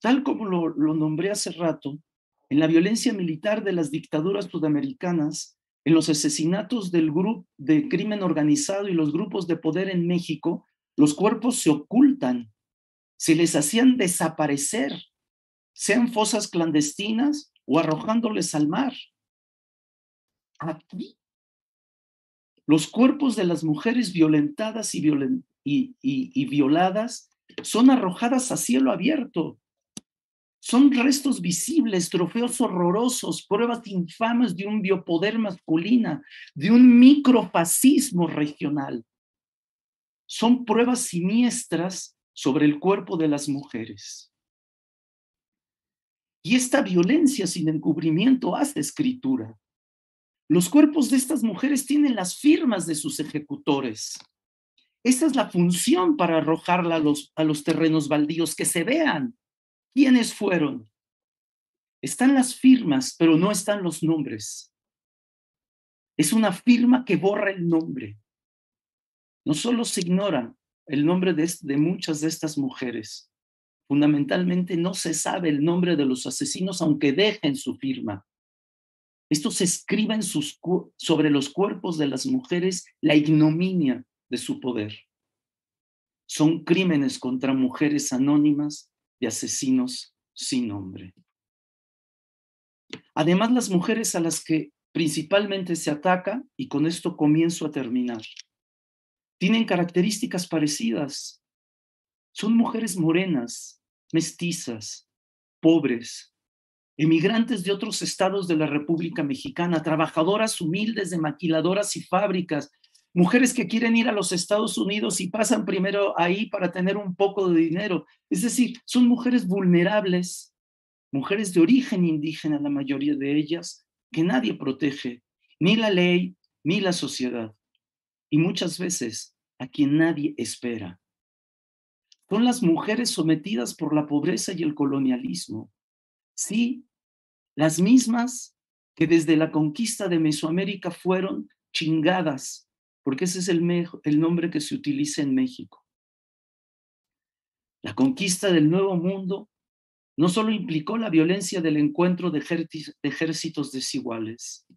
Tal como lo, nombré hace rato, en la violencia militar de las dictaduras sudamericanas, en los asesinatos del grupo de crimen organizado y los grupos de poder en México, los cuerpos se ocultan, se les hacían desaparecer, sean fosas clandestinas o arrojándoles al mar. Aquí, los cuerpos de las mujeres violentadas y violentas, y, violadas son arrojadas a cielo abierto. Son restos visibles, trofeos horrorosos, pruebas infames de un biopoder masculina, de un microfascismo regional. Son pruebas siniestras sobre el cuerpo de las mujeres. Y esta violencia sin encubrimiento hace escritura. Los cuerpos de estas mujeres tienen las firmas de sus ejecutores. Esa es la función para arrojarla a los, a los terrenos baldíos, que se vean quiénes fueron. Están las firmas, pero no están los nombres. Es una firma que borra el nombre. No solo se ignora el nombre de, de muchas de estas mujeres, fundamentalmente no se sabe el nombre de los asesinos, aunque dejen su firma. Esto se escribe sus, sobre los cuerpos de las mujeres la ignominia de su poder. Son crímenes contra mujeres anónimas de asesinos sin nombre. Además, las mujeres a las que principalmente se ataca, y con esto comienzo a terminar, tienen características parecidas. Son mujeres morenas, mestizas, pobres, emigrantes de otros estados de la República Mexicana, trabajadoras humildes de maquiladoras y fábricas, mujeres que quieren ir a los Estados Unidos y pasan primero ahí para tener un poco de dinero. Es decir, son mujeres vulnerables, mujeres de origen indígena, la mayoría de ellas, que nadie protege, ni la ley, ni la sociedad, y muchas veces a quien nadie espera. Son las mujeres sometidas por la pobreza y el colonialismo. Sí, las mismas que desde la conquista de Mesoamérica fueron chingadas porque ese es el, nombre que se utiliza en México. La conquista del Nuevo Mundo no solo implicó la violencia del encuentro de, ejércitos desiguales,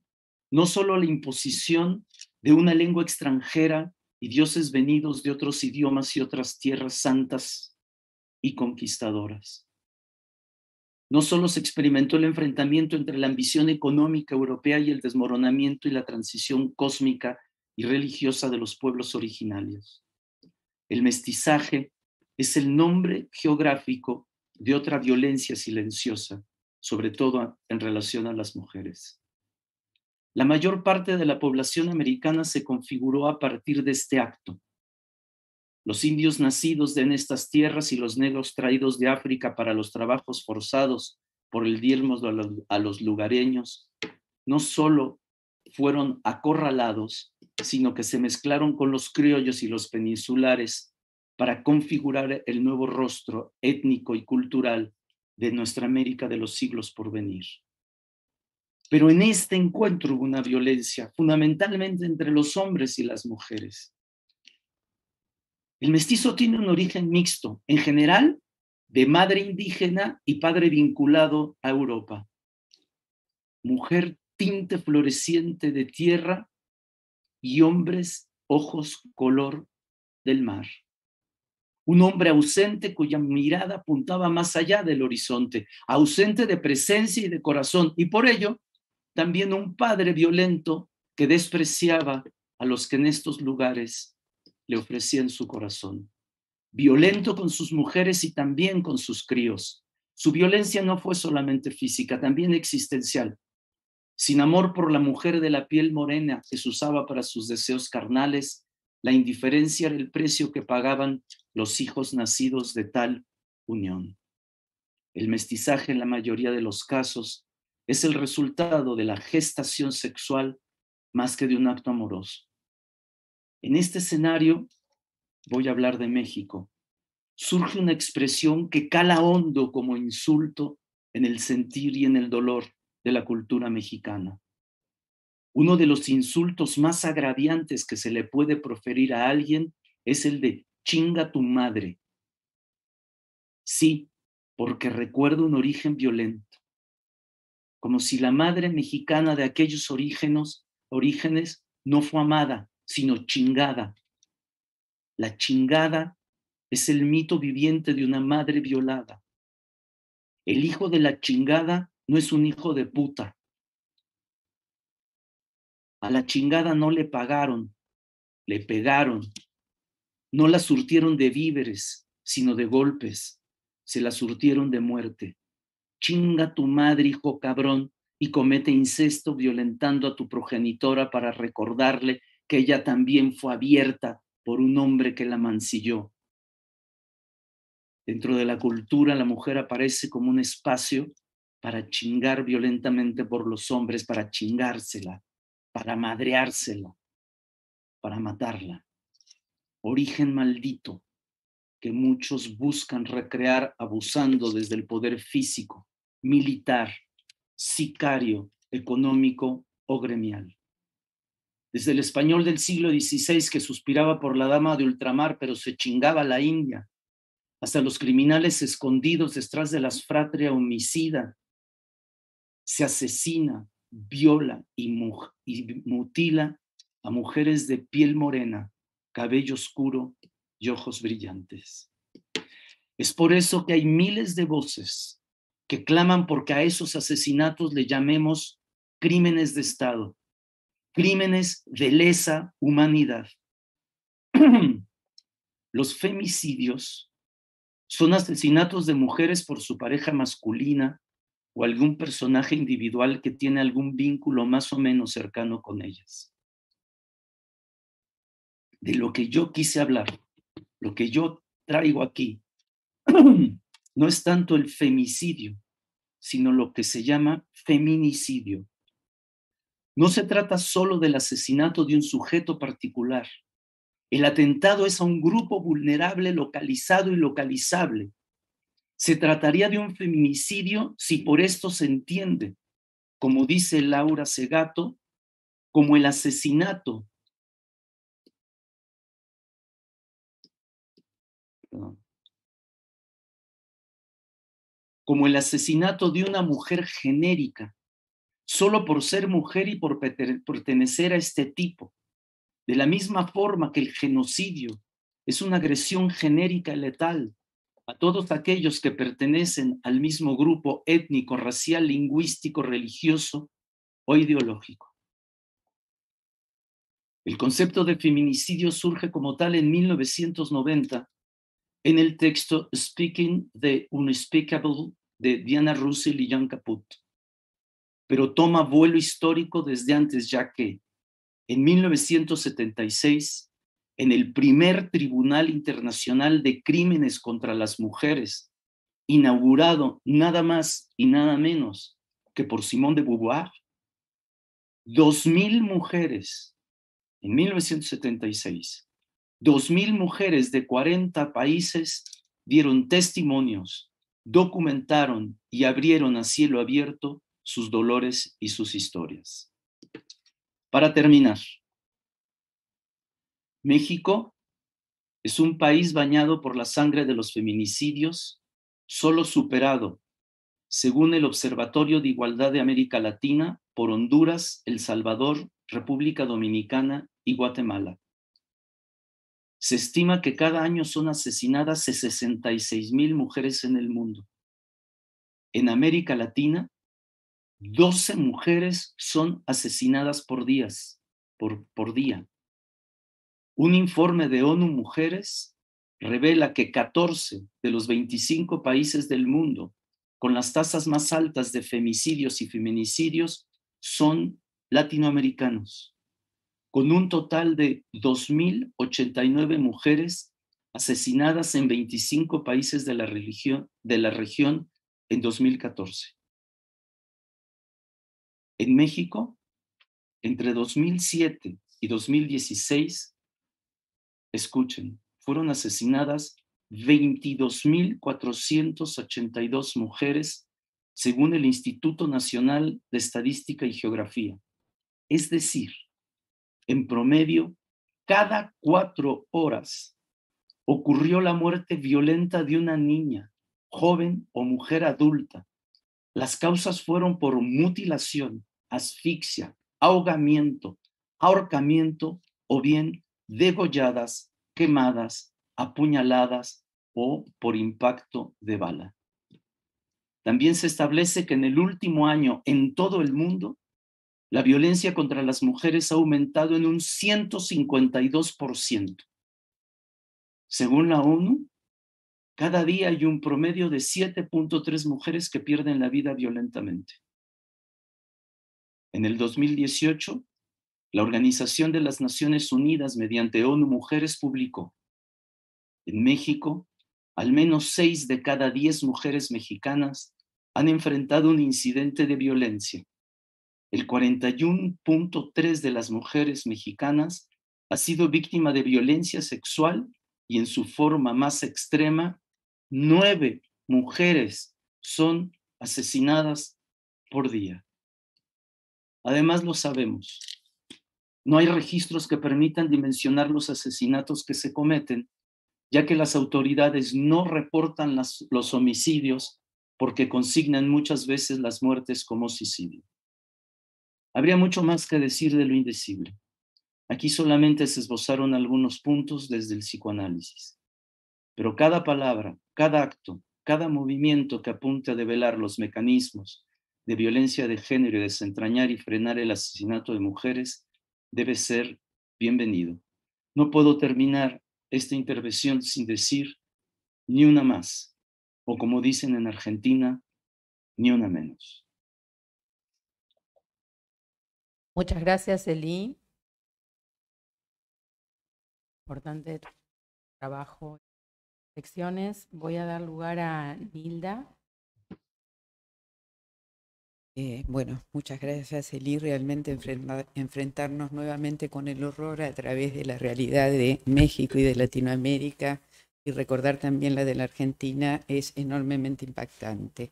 no solo la imposición de una lengua extranjera y dioses venidos de otros idiomas y otras tierras santas y conquistadoras. No solo se experimentó el enfrentamiento entre la ambición económica europea y el desmoronamiento y la transición cósmica y religiosa de los pueblos originarios. El mestizaje es el nombre geográfico de otra violencia silenciosa, sobre todo en relación a las mujeres. La mayor parte de la población americana se configuró a partir de este acto. Los indios nacidos en estas tierras y los negros traídos de África para los trabajos forzados por el diezmo a los lugareños no solo fueron acorralados, sino que se mezclaron con los criollos y los peninsulares para configurar el nuevo rostro étnico y cultural de nuestra América de los siglos por venir. Pero en este encuentro hubo una violencia, fundamentalmente entre los hombres y las mujeres. El mestizo tiene un origen mixto, en general, de madre indígena y padre vinculado a Europa. Mujer tinte floreciente de tierra y hombres ojos color del mar. Un hombre ausente cuya mirada apuntaba más allá del horizonte, ausente de presencia y de corazón, y por ello también un padre violento que despreciaba a los que en estos lugares le ofrecían su corazón. Violento con sus mujeres y también con sus críos. Su violencia no fue solamente física, también existencial. Sin amor por la mujer de la piel morena que se usaba para sus deseos carnales, la indiferencia era el precio que pagaban los hijos nacidos de tal unión. El mestizaje en la mayoría de los casos es el resultado de la gestación sexual más que de un acto amoroso. En este escenario, voy a hablar de México, surge una expresión que cala hondo como insulto en el sentir y en el dolor, de la cultura mexicana. Uno de los insultos más agraviantes que se le puede proferir a alguien es el de chinga tu madre. Sí, porque recuerda un origen violento, como si la madre mexicana de aquellos orígenes, orígenes no fue amada, sino chingada. La chingada es el mito viviente de una madre violada. El hijo de la chingada no es un hijo de puta. A la chingada no le pagaron, le pegaron, no la surtieron de víveres, sino de golpes, se la surtieron de muerte. Chinga tu madre, hijo cabrón, y comete incesto violentando a tu progenitora para recordarle que ella también fue abierta por un hombre que la mancilló. Dentro de la cultura, la mujer aparece como un espacio para chingar violentamente por los hombres, para chingársela, para madreársela, para matarla. Origen maldito que muchos buscan recrear abusando desde el poder físico, militar, sicario, económico o gremial. Desde el español del siglo XVI que suspiraba por la dama de ultramar pero se chingaba la India, hasta los criminales escondidos detrás de las fratria homicida se asesina, viola y, mutila a mujeres de piel morena, cabello oscuro y ojos brillantes. Es por eso que hay miles de voces que claman porque a esos asesinatos le llamemos crímenes de Estado, crímenes de lesa humanidad. Los femicidios son asesinatos de mujeres por su pareja masculina o algún personaje individual que tiene algún vínculo más o menos cercano con ellas. De lo que yo quise hablar, lo que yo traigo aquí, no es tanto el femicidio, sino lo que se llama feminicidio. No se trata solo del asesinato de un sujeto particular. El atentado es a un grupo vulnerable, localizado y localizable, se trataría de un feminicidio si por esto se entiende, como dice Laura Segato, como el asesinato. como el asesinato de una mujer genérica, solo por ser mujer y por pertenecer a este tipo, de la misma forma que el genocidio es una agresión genérica y letal, a todos aquellos que pertenecen al mismo grupo étnico, racial, lingüístico, religioso o ideológico. El concepto de feminicidio surge como tal en 1990 en el texto Speaking the Unspeakable de Diana Russell y Jan Caput, pero toma vuelo histórico desde antes ya que en 1976 en el primer Tribunal Internacional de Crímenes contra las Mujeres, inaugurado nada más y nada menos que por Simón de Beauvoir. Dos mil mujeres en 1976, dos mil mujeres de 40 países dieron testimonios, documentaron y abrieron a cielo abierto sus dolores y sus historias. Para terminar, México es un país bañado por la sangre de los feminicidios, solo superado, según el Observatorio de Igualdad de América Latina, por Honduras, El Salvador, República Dominicana y Guatemala. Se estima que cada año son asesinadas 66 mil mujeres en el mundo. En América Latina, 12 mujeres son asesinadas por, días, por, por día. Un informe de ONU Mujeres revela que 14 de los 25 países del mundo con las tasas más altas de femicidios y feminicidios son latinoamericanos, con un total de 2.089 mujeres asesinadas en 25 países de la, región en 2014. En México, entre 2007 y 2016, escuchen, fueron asesinadas 22.482 mujeres según el Instituto Nacional de Estadística y Geografía. Es decir, en promedio, cada cuatro horas ocurrió la muerte violenta de una niña, joven o mujer adulta. Las causas fueron por mutilación, asfixia, ahogamiento, ahorcamiento o bien degolladas, quemadas, apuñaladas o por impacto de bala. También se establece que en el último año en todo el mundo, la violencia contra las mujeres ha aumentado en un 152%. Según la ONU, cada día hay un promedio de 7.3 mujeres que pierden la vida violentamente. En el 2018, la Organización de las Naciones Unidas mediante ONU Mujeres publicó, en México, al menos seis de cada diez mujeres mexicanas han enfrentado un incidente de violencia. El 41.3 de las mujeres mexicanas ha sido víctima de violencia sexual y en su forma más extrema, nueve mujeres son asesinadas por día. Además, lo sabemos, no hay registros que permitan dimensionar los asesinatos que se cometen, ya que las autoridades no reportan los homicidios porque consignan muchas veces las muertes como suicidio. Habría mucho más que decir de lo indecible. Aquí solamente se esbozaron algunos puntos desde el psicoanálisis. Pero cada palabra, cada acto, cada movimiento que apunte a develar los mecanismos de violencia de género y desentrañar y frenar el asesinato de mujeres debe ser bienvenido. No puedo terminar esta intervención sin decir ni una más, o como dicen en Argentina, ni una menos. Muchas gracias, Eli. Importante trabajo. lecciones. Voy a dar lugar a Nilda. Eh, bueno, muchas gracias Eli, realmente enfrentarnos nuevamente con el horror a través de la realidad de México y de Latinoamérica y recordar también la de la Argentina es enormemente impactante.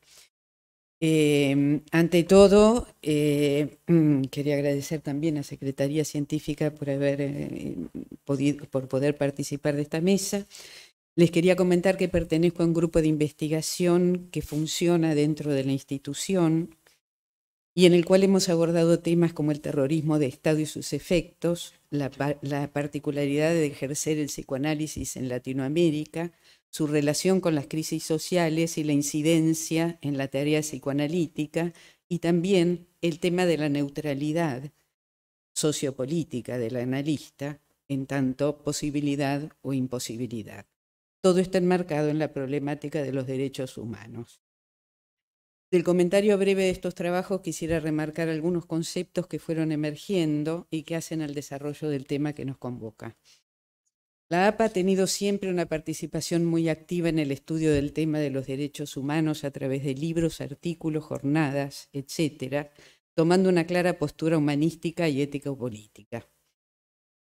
Em, ante todo, eh, mm, quería agradecer también a Secretaría Científica por haber eh, podido, por poder participar de esta mesa. Les quería comentar que pertenezco a un grupo de investigación que funciona dentro de la institución, y en el cual hemos abordado temas como el terrorismo de Estado y sus efectos, la, particularidad de ejercer el psicoanálisis en Latinoamérica, su relación con las crisis sociales y la incidencia en la tarea psicoanalítica, y también el tema de la neutralidad sociopolítica del analista, en tanto posibilidad o imposibilidad. Todo está enmarcado en la problemática de los derechos humanos. Del comentario breve de estos trabajos quisiera remarcar algunos conceptos que fueron emergiendo y que hacen al desarrollo del tema que nos convoca. La APA ha tenido siempre una participación muy activa en el estudio del tema de los derechos humanos a través de libros, artículos, jornadas, etc., tomando una clara postura humanística y ético-política.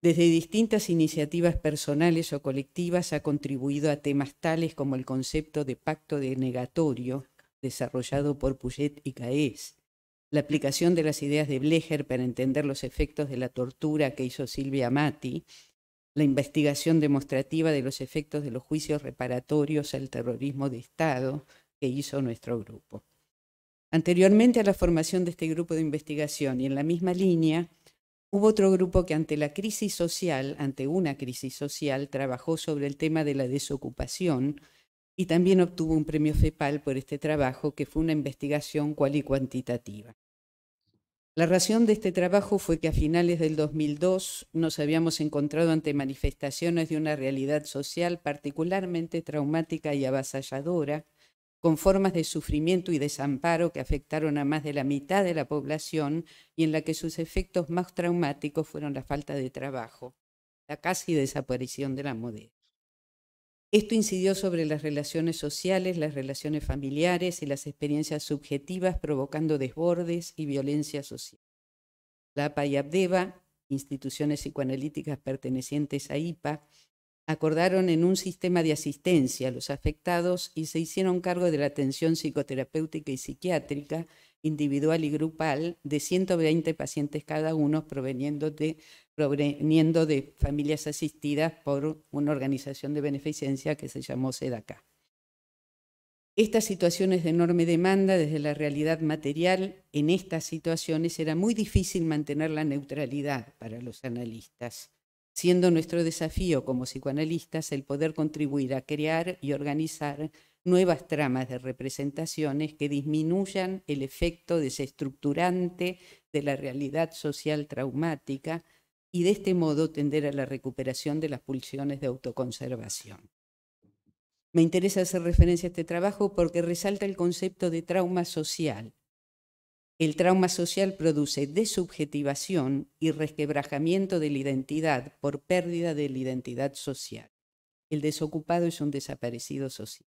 Desde distintas iniciativas personales o colectivas ha contribuido a temas tales como el concepto de pacto denegatorio desarrollado por Puget y Caes, la aplicación de las ideas de Blecher para entender los efectos de la tortura que hizo Silvia Mati, la investigación demostrativa de los efectos de los juicios reparatorios al terrorismo de Estado que hizo nuestro grupo. Anteriormente a la formación de este grupo de investigación y en la misma línea, hubo otro grupo que ante la crisis social, ante una crisis social, trabajó sobre el tema de la desocupación, y también obtuvo un premio FEPAL por este trabajo, que fue una investigación cual y cuantitativa. La razón de este trabajo fue que a finales del 2002 nos habíamos encontrado ante manifestaciones de una realidad social particularmente traumática y avasalladora, con formas de sufrimiento y desamparo que afectaron a más de la mitad de la población y en la que sus efectos más traumáticos fueron la falta de trabajo, la casi desaparición de la modelo. Esto incidió sobre las relaciones sociales, las relaciones familiares y las experiencias subjetivas, provocando desbordes y violencia social. La APA y Abdeva, instituciones psicoanalíticas pertenecientes a IPA, acordaron en un sistema de asistencia a los afectados y se hicieron cargo de la atención psicoterapéutica y psiquiátrica individual y grupal de 120 pacientes cada uno proveniendo de proveniendo de familias asistidas por una organización de beneficencia que se llamó SEDACA. Estas situaciones de enorme demanda desde la realidad material, en estas situaciones era muy difícil mantener la neutralidad para los analistas, siendo nuestro desafío como psicoanalistas el poder contribuir a crear y organizar nuevas tramas de representaciones que disminuyan el efecto desestructurante de la realidad social traumática y de este modo tender a la recuperación de las pulsiones de autoconservación. Me interesa hacer referencia a este trabajo porque resalta el concepto de trauma social. El trauma social produce desubjetivación y resquebrajamiento de la identidad por pérdida de la identidad social. El desocupado es un desaparecido social.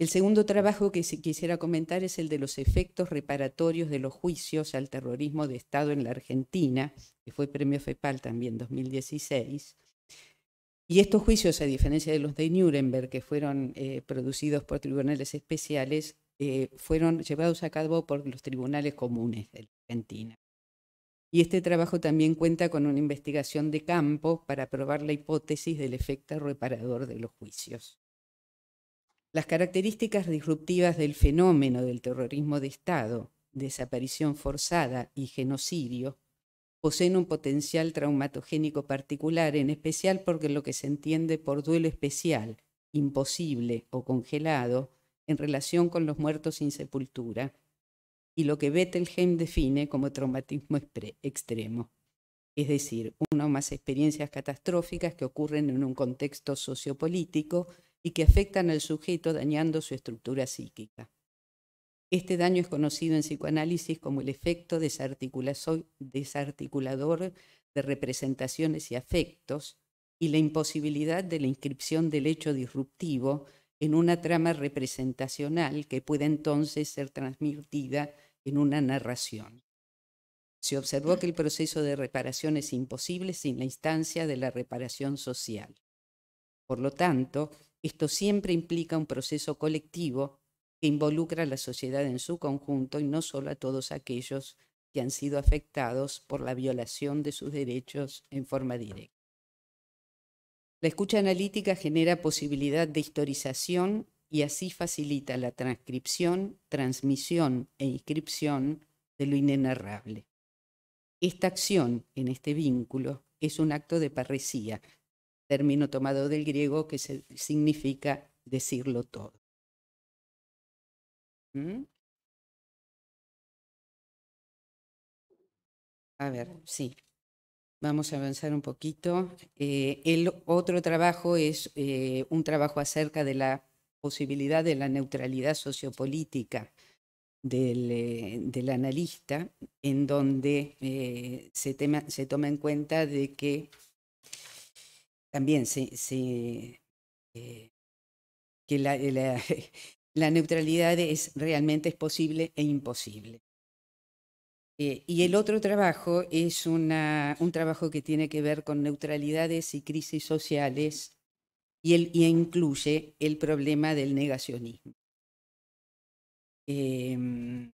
El segundo trabajo que quisiera comentar es el de los efectos reparatorios de los juicios al terrorismo de Estado en la Argentina, que fue premio FEPAL también 2016. Y estos juicios, a diferencia de los de Nuremberg, que fueron eh, producidos por tribunales especiales, eh, fueron llevados a cabo por los tribunales comunes de la Argentina. Y este trabajo también cuenta con una investigación de campo para probar la hipótesis del efecto reparador de los juicios las características disruptivas del fenómeno del terrorismo de Estado, desaparición forzada y genocidio, poseen un potencial traumatogénico particular, en especial porque lo que se entiende por duelo especial, imposible o congelado, en relación con los muertos sin sepultura, y lo que Bettelheim define como traumatismo extremo, es decir, una o más experiencias catastróficas que ocurren en un contexto sociopolítico y que afectan al sujeto dañando su estructura psíquica. Este daño es conocido en psicoanálisis como el efecto desarticulador de representaciones y afectos y la imposibilidad de la inscripción del hecho disruptivo en una trama representacional que puede entonces ser transmitida en una narración. Se observó que el proceso de reparación es imposible sin la instancia de la reparación social. Por lo tanto, esto siempre implica un proceso colectivo que involucra a la sociedad en su conjunto y no solo a todos aquellos que han sido afectados por la violación de sus derechos en forma directa. La escucha analítica genera posibilidad de historización y así facilita la transcripción, transmisión e inscripción de lo inenarrable. Esta acción en este vínculo es un acto de parresía, término tomado del griego que se, significa decirlo todo. ¿Mm? A ver, sí. Vamos a avanzar un poquito. Eh, el otro trabajo es eh, un trabajo acerca de la posibilidad de la neutralidad sociopolítica del, eh, del analista, en donde se, se toma en cuenta de que también eh, que eh, la, neutralidad es realmente es posible e imposible. Eh, y el otro trabajo es un trabajo que tiene que ver con neutralidades y crisis sociales y, incluye el problema del negacionismo. Em,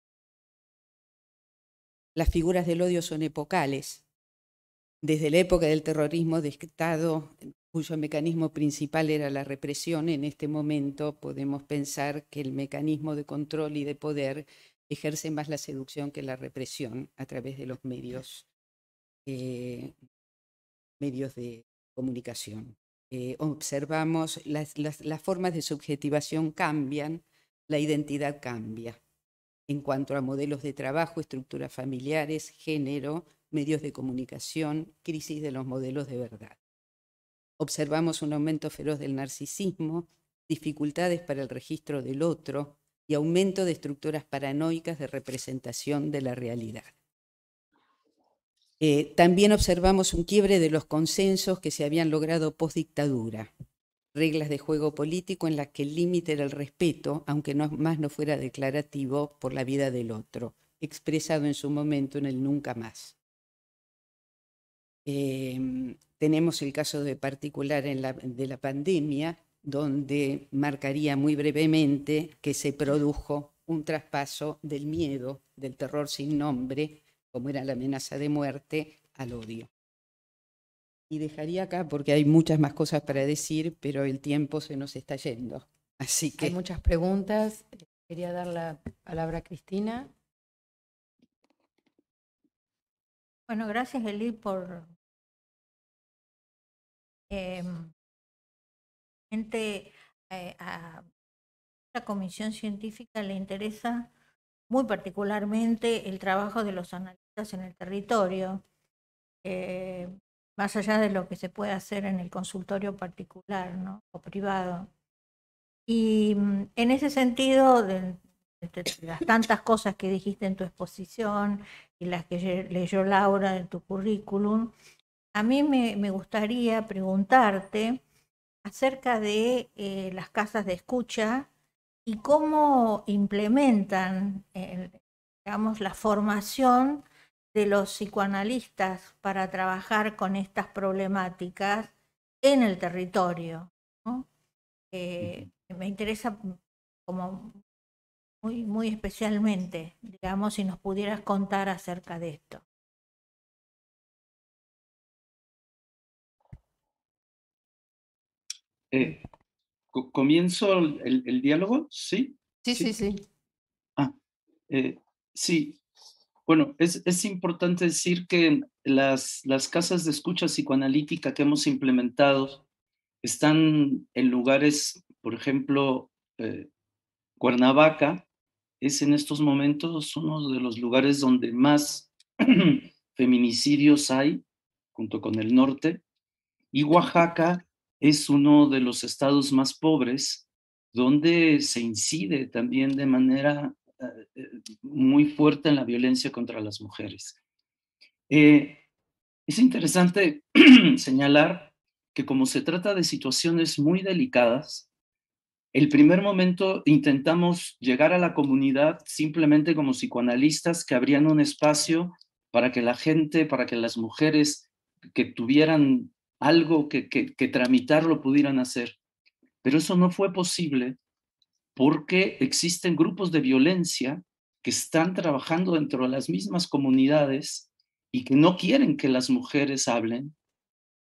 las figuras del odio son epocales, desde la época del terrorismo de Estado, cuyo mecanismo principal era la represión, en este momento podemos pensar que el mecanismo de control y de poder ejerce más la seducción que la represión a través de los medios, eh, medios de comunicación. Eh, observamos las formas de subjetivación cambian, la identidad cambia en cuanto a modelos de trabajo, estructuras familiares, género, medios de comunicación, crisis de los modelos de verdad. Observamos un aumento feroz del narcisismo, dificultades para el registro del otro y aumento de estructuras paranoicas de representación de la realidad. Eh, también observamos un quiebre de los consensos que se habían logrado post dictadura, reglas de juego político en las que el límite era el respeto, aunque más no fuera declarativo por la vida del otro, expresado en su momento en el nunca más. Em, tenemos el caso de particular de la pandemia, donde marcaría muy brevemente que se produjo un traspaso del miedo, del terror sin nombre, como era la amenaza de muerte, al odio. Y dejaría acá porque hay muchas más cosas para decir, pero el tiempo se nos está yendo. Así que... Hay muchas preguntas. Quería dar la palabra a Cristina. Bueno, gracias Eli por em, gente eh, a la comisión científica le interesa muy particularmente el trabajo de los analistas en el territorio, eh, más allá de lo que se puede hacer en el consultorio particular ¿no? o privado. Y mm, en ese sentido, de, este, las tantas cosas que dijiste en tu exposición y las que leyó Laura en tu currículum, a mí me, gustaría preguntarte acerca de eh, las casas de escucha y cómo implementan eh, digamos, la formación de los psicoanalistas para trabajar con estas problemáticas en el territorio. Eh, me interesa como muy, muy especialmente, digamos, si nos pudieras contar acerca de esto. Eh, ¿Comienzo el, diálogo? ¿Sí? Sí, sí, sí. Ah, eh, sí. Bueno, es, es, importante decir que las, las casas de escucha psicoanalítica que hemos implementado están en lugares, por ejemplo, eh, Cuernavaca, es en estos momentos uno de los lugares donde más feminicidios hay, junto con el norte, y Oaxaca es uno de los estados más pobres, donde se incide también de manera eh, muy fuerte en la violencia contra las mujeres. Eh, es interesante señalar que como se trata de situaciones muy delicadas, el primer momento intentamos llegar a la comunidad simplemente como psicoanalistas que abrían un espacio para que la gente, para que las mujeres que tuvieran algo que, que, tramitar lo pudieran hacer. Pero eso no fue posible porque existen grupos de violencia que están trabajando dentro de las mismas comunidades y que no quieren que las mujeres hablen,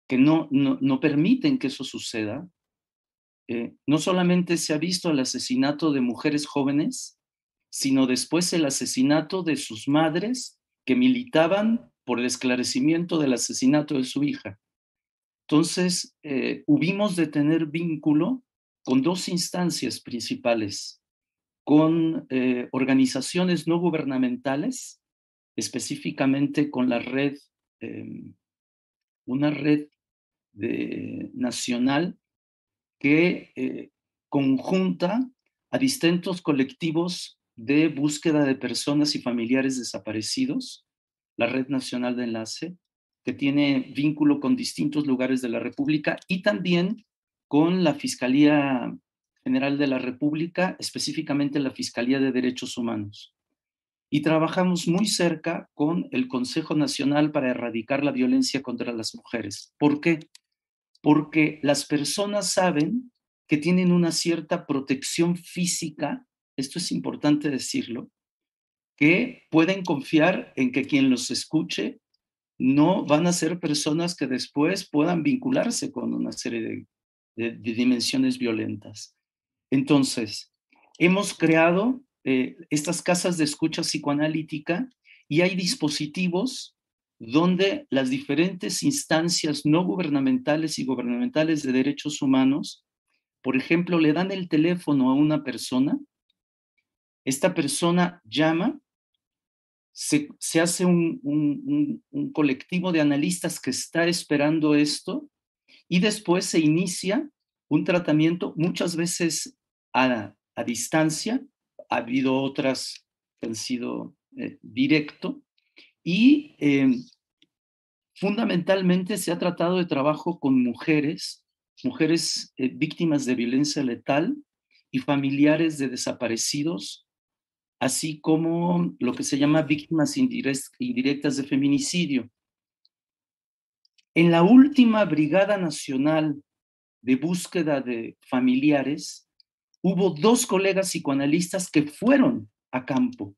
que no, no permiten que eso suceda, eh, no solamente se ha visto el asesinato de mujeres jóvenes, sino después el asesinato de sus madres que militaban por el esclarecimiento del asesinato de su hija. Entonces, eh, hubimos de tener vínculo con dos instancias principales, con eh, organizaciones no gubernamentales, específicamente con la red, em, una red de, nacional que eh, conjunta a distintos colectivos de búsqueda de personas y familiares desaparecidos, la Red Nacional de Enlace, que tiene vínculo con distintos lugares de la República y también con la Fiscalía General de la República, específicamente la Fiscalía de Derechos Humanos. Y trabajamos muy cerca con el Consejo Nacional para Erradicar la Violencia contra las Mujeres. ¿Por qué? porque las personas saben que tienen una cierta protección física, esto es importante decirlo, que pueden confiar en que quien los escuche no van a ser personas que después puedan vincularse con una serie de, dimensiones violentas. Entonces, hemos creado eh, estas casas de escucha psicoanalítica y hay dispositivos donde las diferentes instancias no gubernamentales y gubernamentales de derechos humanos, por ejemplo, le dan el teléfono a una persona, esta persona llama, se, hace un, colectivo de analistas que está esperando esto y después se inicia un tratamiento muchas veces a, distancia, ha habido otras que han sido eh, directo, y eh, fundamentalmente se ha tratado de trabajo con mujeres, mujeres eh, víctimas de violencia letal y familiares de desaparecidos, así como lo que se llama víctimas indirectas de feminicidio. En la última Brigada Nacional de Búsqueda de Familiares, hubo dos colegas psicoanalistas que fueron a campo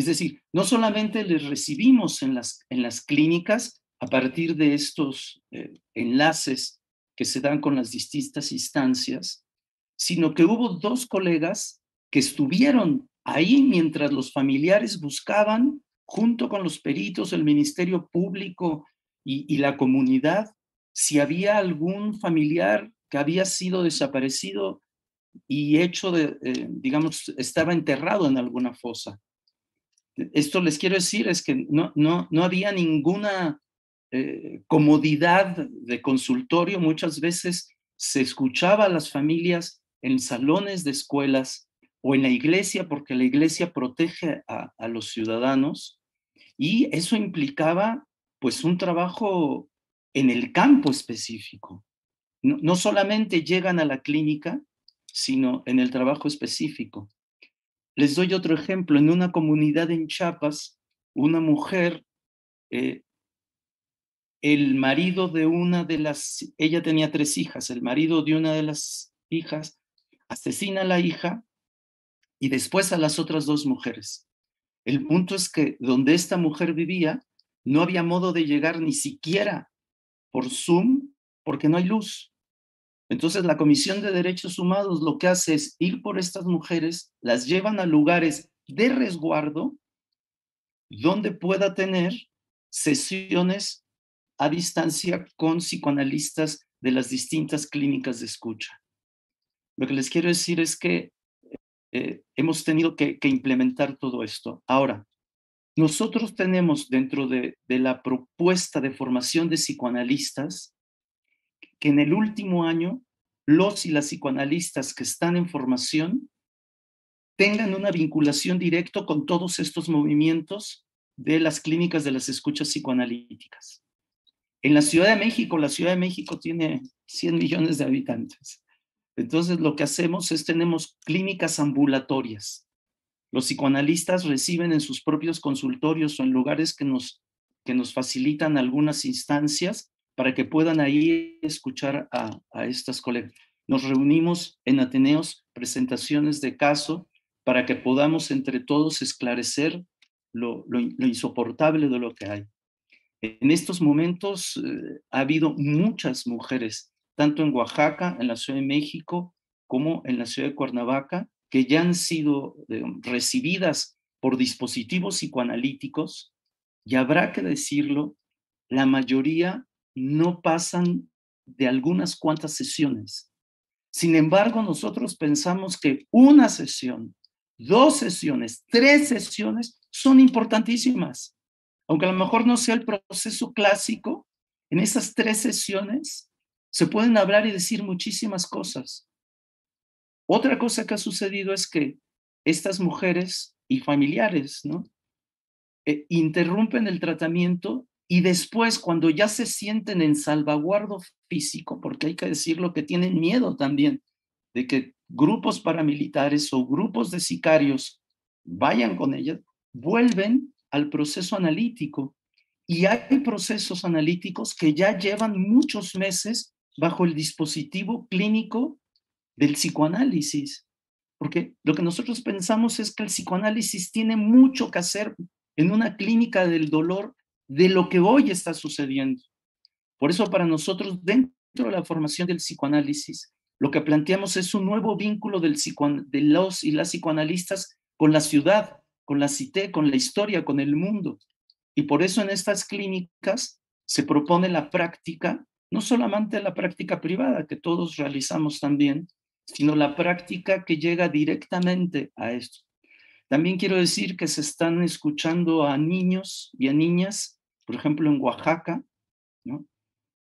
es decir, no solamente les recibimos en las, en las clínicas a partir de estos eh, enlaces que se dan con las distintas instancias, sino que hubo dos colegas que estuvieron ahí mientras los familiares buscaban, junto con los peritos, el Ministerio Público y, la comunidad, si había algún familiar que había sido desaparecido y hecho de, eh, digamos, estaba enterrado en alguna fosa esto les quiero decir es que no, había ninguna eh, comodidad de consultorio. Muchas veces se escuchaba a las familias en salones de escuelas o en la iglesia, porque la iglesia protege a, los ciudadanos. Y eso implicaba pues un trabajo en el campo específico. no solamente llegan a la clínica, sino en el trabajo específico. Les doy otro ejemplo. En una comunidad en Chiapas, una mujer, eh, el marido de una de las, ella tenía tres hijas, el marido de una de las hijas asesina a la hija y después a las otras dos mujeres. El punto es que donde esta mujer vivía, no había modo de llegar ni siquiera por Zoom porque no hay luz. Entonces, la Comisión de Derechos Humanos lo que hace es ir por estas mujeres, las llevan a lugares de resguardo donde pueda tener sesiones a distancia con psicoanalistas de las distintas clínicas de escucha. Lo que les quiero decir es que eh, hemos tenido que, implementar todo esto. Ahora, nosotros tenemos dentro de la propuesta de formación de psicoanalistas que en el último año los y las psicoanalistas que están en formación tengan una vinculación directa con todos estos movimientos de las clínicas de las escuchas psicoanalíticas. En la Ciudad de México, la Ciudad de México tiene 100 millones de habitantes. Entonces, lo que hacemos es tenemos clínicas ambulatorias. Los psicoanalistas reciben en sus propios consultorios o en lugares que nos, que nos facilitan algunas instancias para que puedan ahí escuchar a, estas colegas. Nos reunimos en Ateneos, presentaciones de caso, para que podamos entre todos esclarecer lo, insoportable de lo que hay. En estos momentos eh, ha habido muchas mujeres, tanto en Oaxaca, en la Ciudad de México, como en la Ciudad de Cuernavaca, que ya han sido recibidas por dispositivos psicoanalíticos, y habrá que decirlo, la mayoría no pasan de algunas cuantas sesiones. Sin embargo, nosotros pensamos que una sesión, dos sesiones, tres sesiones son importantísimas. Aunque a lo mejor no sea el proceso clásico, en esas tres sesiones se pueden hablar y decir muchísimas cosas. Otra cosa que ha sucedido es que estas mujeres y familiares, ¿no? Eh, interrumpen el tratamiento y después, cuando ya se sienten en salvaguardo físico, porque hay que decirlo que tienen miedo también de que grupos paramilitares o grupos de sicarios vayan con ellas, vuelven al proceso analítico. Y hay procesos analíticos que ya llevan muchos meses bajo el dispositivo clínico del psicoanálisis. Porque lo que nosotros pensamos es que el psicoanálisis tiene mucho que hacer en una clínica del dolor de lo que hoy está sucediendo. Por eso para nosotros, dentro de la formación del psicoanálisis, lo que planteamos es un nuevo vínculo del de los y las psicoanalistas con la ciudad, con la cité, con la historia, con el mundo. Y por eso en estas clínicas se propone la práctica, no solamente la práctica privada que todos realizamos también, sino la práctica que llega directamente a esto. También quiero decir que se están escuchando a niños y a niñas por ejemplo, en Oaxaca, ¿no?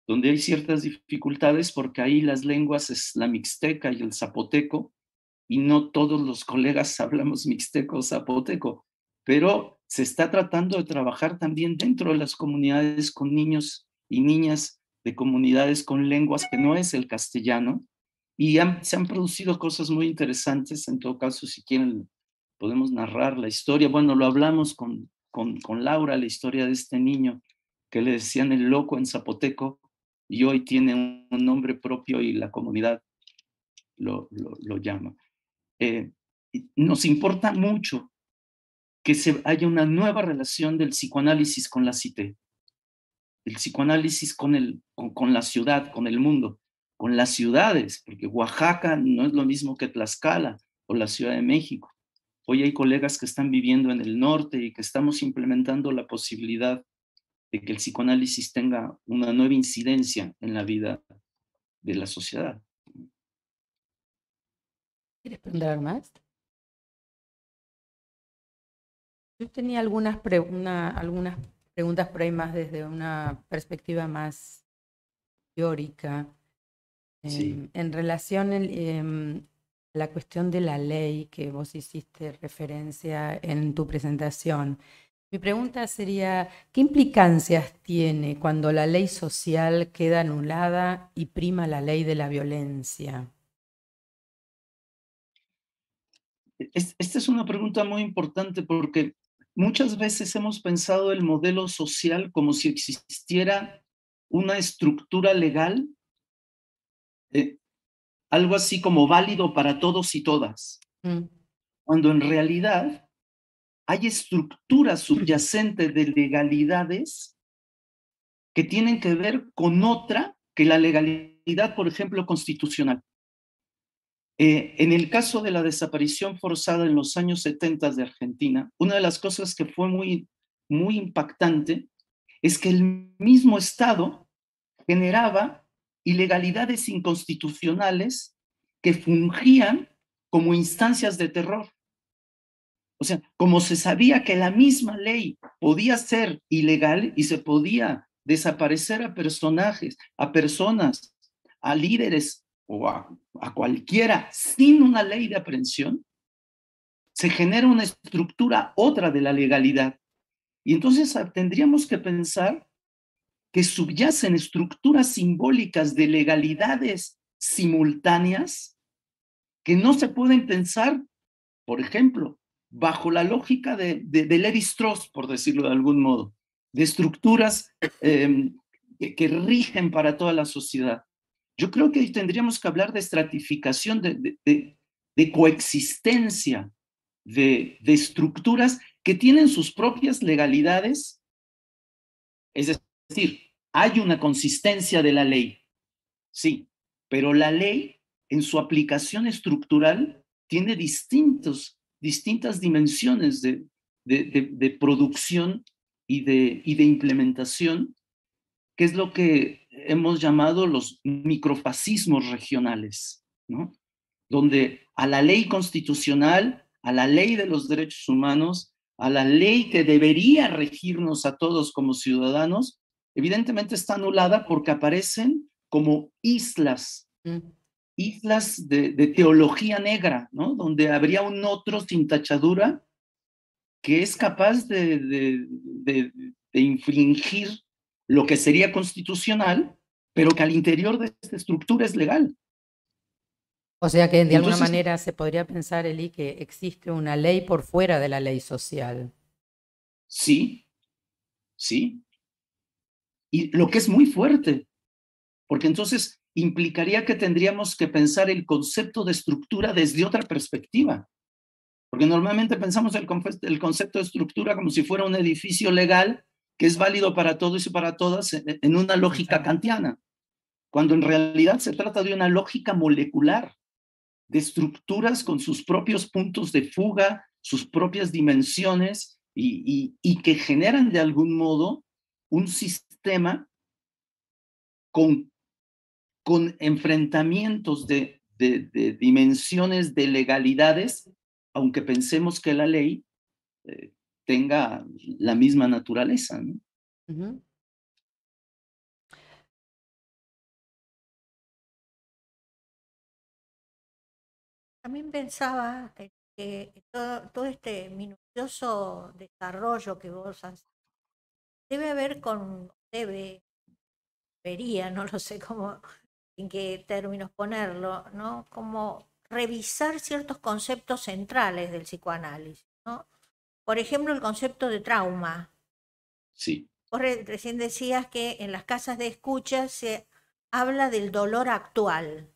donde hay ciertas dificultades porque ahí las lenguas es la mixteca y el zapoteco, y no todos los colegas hablamos mixteco o zapoteco, pero se está tratando de trabajar también dentro de las comunidades con niños y niñas de comunidades con lenguas que no es el castellano, y se han producido cosas muy interesantes, en todo caso, si quieren, podemos narrar la historia. Bueno, lo hablamos con con, Laura la historia de este niño que le decían el loco en zapoteco y hoy tiene un, nombre propio y la comunidad lo, llama. Eh, nos importa mucho que se haya una nueva relación del psicoanálisis con la Cité, el psicoanálisis con, el, con, la ciudad, con el mundo, con las ciudades, porque Oaxaca no es lo mismo que Tlaxcala o la Ciudad de México. Hoy hay colegas que están viviendo en el norte y que estamos implementando la posibilidad de que el psicoanálisis tenga una nueva incidencia en la vida de la sociedad. ¿Quieres preguntar más? Yo tenía algunas, preguntas por ahí más desde una perspectiva más teórica. Em, en relación, em, la cuestión de la ley que vos hiciste referencia en tu presentación. Mi pregunta sería, ¿qué implicancias tiene cuando la ley social queda anulada y prima la ley de la violencia? esta es una pregunta muy importante porque muchas veces hemos pensado el modelo social como si existiera una estructura legal eh, algo así como válido para todos y todas, mm. cuando en realidad hay estructuras subyacentes de legalidades que tienen que ver con otra que la legalidad, por ejemplo, constitucional. Eh, en el caso de la desaparición forzada en los años 70 de Argentina, una de las cosas que fue muy, muy impactante es que el mismo Estado generaba ilegalidades inconstitucionales que fungían como instancias de terror. O sea, como se sabía que la misma ley podía ser ilegal y se podía desaparecer a personajes, a personas, a líderes o a, cualquiera sin una ley de aprehensión, se genera una estructura otra de la legalidad. Y entonces ah, tendríamos que pensar que subyacen estructuras simbólicas de legalidades simultáneas que no se pueden pensar, por ejemplo, bajo la lógica de, de, Levi-Strauss, por decirlo de algún modo, de estructuras em, que, rigen para toda la sociedad. Yo creo que tendríamos que hablar de estratificación, de, coexistencia de, de, estructuras que tienen sus propias legalidades. Es decir, hay una consistencia de la ley, sí, pero la ley en su aplicación estructural tiene distintos, distintas dimensiones de, de, producción y de, de implementación, que es lo que hemos llamado los microfascismos regionales, donde a la ley constitucional, a la ley de los derechos humanos, a la ley que debería regirnos a todos como ciudadanos, evidentemente está anulada porque aparecen como islas, mm. islas de, teología negra, ¿no? Donde habría un otro sin tachadura que es capaz de, infringir lo que sería constitucional, pero que al interior de esta estructura es legal. O sea que de alguna manera se podría pensar, Eli, que existe una ley por fuera de la ley social. Sí, sí, y lo que es muy fuerte, porque entonces implicaría que tendríamos que pensar el concepto de estructura desde otra perspectiva. Porque normalmente pensamos el, concepto de estructura como si fuera un edificio legal que es válido para todos y para todas en una lógica kantiana, cuando en realidad se trata de una lógica molecular, de estructuras con sus propios puntos de fuga, sus propias dimensiones y, y, y que generan de algún modo un sistema tema con, con enfrentamientos de, dimensiones de legalidades, aunque pensemos que la ley eh, tenga la misma naturaleza. También pensaba eh, que todo, este minucioso desarrollo que vos has debe haber con debe, vería, no lo sé cómo, en qué términos ponerlo, ¿no? Como revisar ciertos conceptos centrales del psicoanálisis, ¿no? Por ejemplo, el concepto de trauma. Sí. recién decías que en las casas de escucha se habla del dolor actual.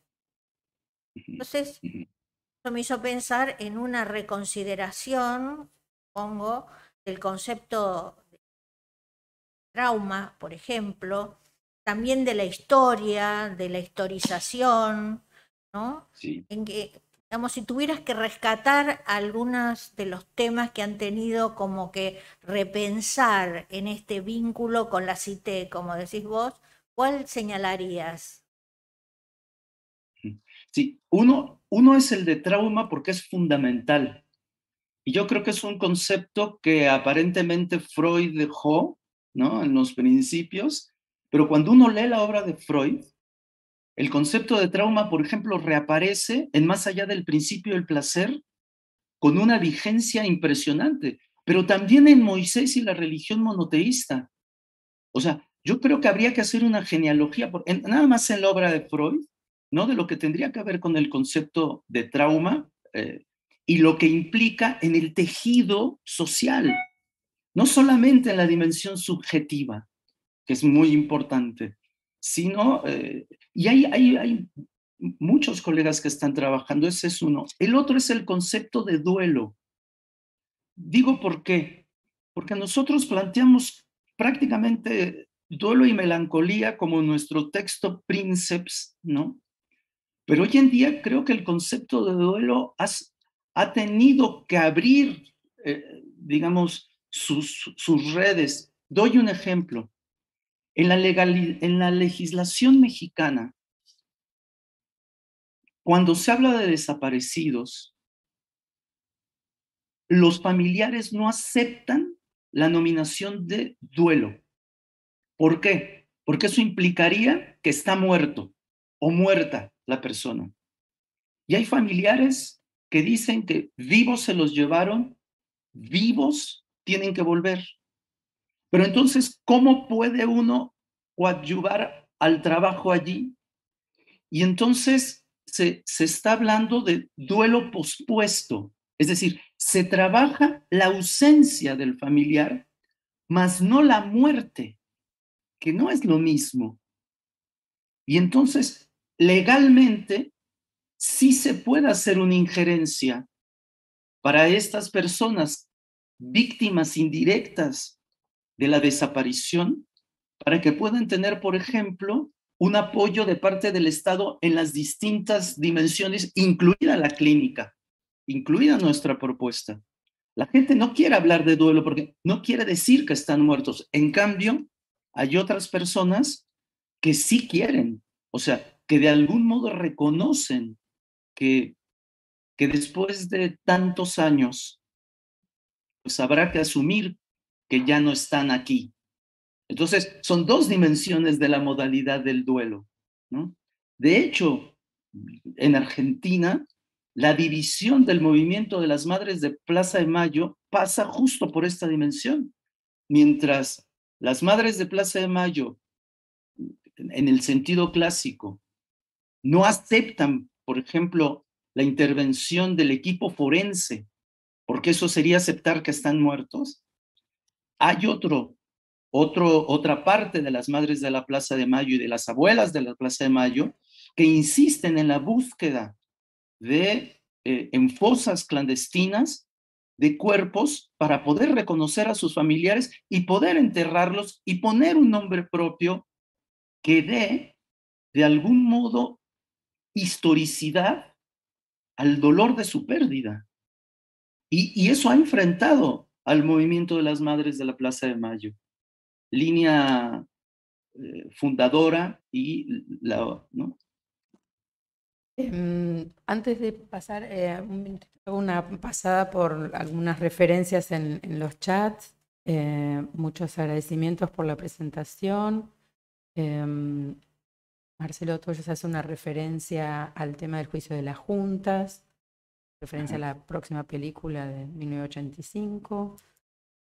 Entonces, eso me hizo pensar en una reconsideración, pongo, del concepto trauma, por ejemplo, también de la historia, de la historización, ¿no? En que, digamos, si tuvieras que rescatar algunos de los temas que han tenido como que repensar en este vínculo con la cité, como decís vos, ¿cuál señalarías? Sí, uno, uno es el de trauma porque es fundamental. Y yo creo que es un concepto que aparentemente Freud dejó ¿no? En los principios, pero cuando uno lee la obra de Freud, el concepto de trauma, por ejemplo, reaparece en más allá del principio del placer con una vigencia impresionante, pero también en Moisés y la religión monoteísta. O sea, yo creo que habría que hacer una genealogía, nada más en la obra de Freud, ¿no? De lo que tendría que ver con el concepto de trauma eh, y lo que implica en el tejido social no solamente en la dimensión subjetiva, que es muy importante, sino, eh, y hay, hay muchos colegas que están trabajando, ese es uno. El otro es el concepto de duelo. Digo por qué, porque nosotros planteamos prácticamente duelo y melancolía como nuestro texto Princeps, ¿no? Pero hoy en día creo que el concepto de duelo has, ha tenido que abrir, eh, digamos, sus, redes. Doy un ejemplo. En la, en la legislación mexicana, cuando se habla de desaparecidos, los familiares no aceptan la nominación de duelo. ¿Por qué? Porque eso implicaría que está muerto o muerta la persona. Y hay familiares que dicen que vivos se los llevaron, vivos tienen que volver. Pero entonces, ¿cómo puede uno coadyuvar al trabajo allí? Y entonces se, se está hablando de duelo pospuesto, es decir, se trabaja la ausencia del familiar, mas no la muerte, que no es lo mismo. Y entonces, legalmente, sí se puede hacer una injerencia para estas personas víctimas indirectas de la desaparición para que puedan tener, por ejemplo, un apoyo de parte del Estado en las distintas dimensiones, incluida la clínica, incluida nuestra propuesta. La gente no quiere hablar de duelo porque no quiere decir que están muertos. En cambio, hay otras personas que sí quieren, o sea, que de algún modo reconocen que, que después de tantos años pues habrá que asumir que ya no están aquí. Entonces, son dos dimensiones de la modalidad del duelo. De hecho, en Argentina, la división del movimiento de las madres de Plaza de Mayo pasa justo por esta dimensión. Mientras las madres de Plaza de Mayo, en el sentido clásico, no aceptan, por ejemplo, la intervención del equipo forense porque eso sería aceptar que están muertos. Hay otro, otro, otra parte de las madres de la Plaza de Mayo y de las abuelas de la Plaza de Mayo que insisten en la búsqueda de, eh, en fosas clandestinas, de cuerpos para poder reconocer a sus familiares y poder enterrarlos y poner un nombre propio que dé de algún modo historicidad al dolor de su pérdida. Y, eso ha enfrentado al movimiento de las madres de la Plaza de Mayo, línea eh, fundadora y la... ¿no? Em, antes de pasar, eh, una pasada por algunas referencias en, los chats, eh, muchos agradecimientos por la presentación. Em, Marcelo Toyos hace una referencia al tema del juicio de las juntas referencia a la próxima película de 1985,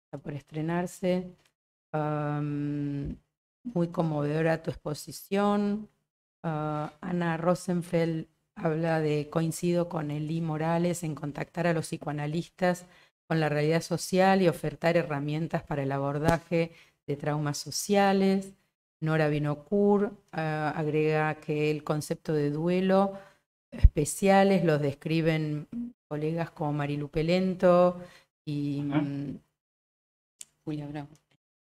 está por estrenarse. muy conmovedora tu exposición. Ah, Ana Rosenfeld habla de coincido con Eli Morales en contactar a los psicoanalistas con la realidad social y ofertar herramientas para el abordaje de traumas sociales. Nora Binocur ah, agrega que el concepto de duelo especiales, los describen colegas como Marilu Pelento y mm,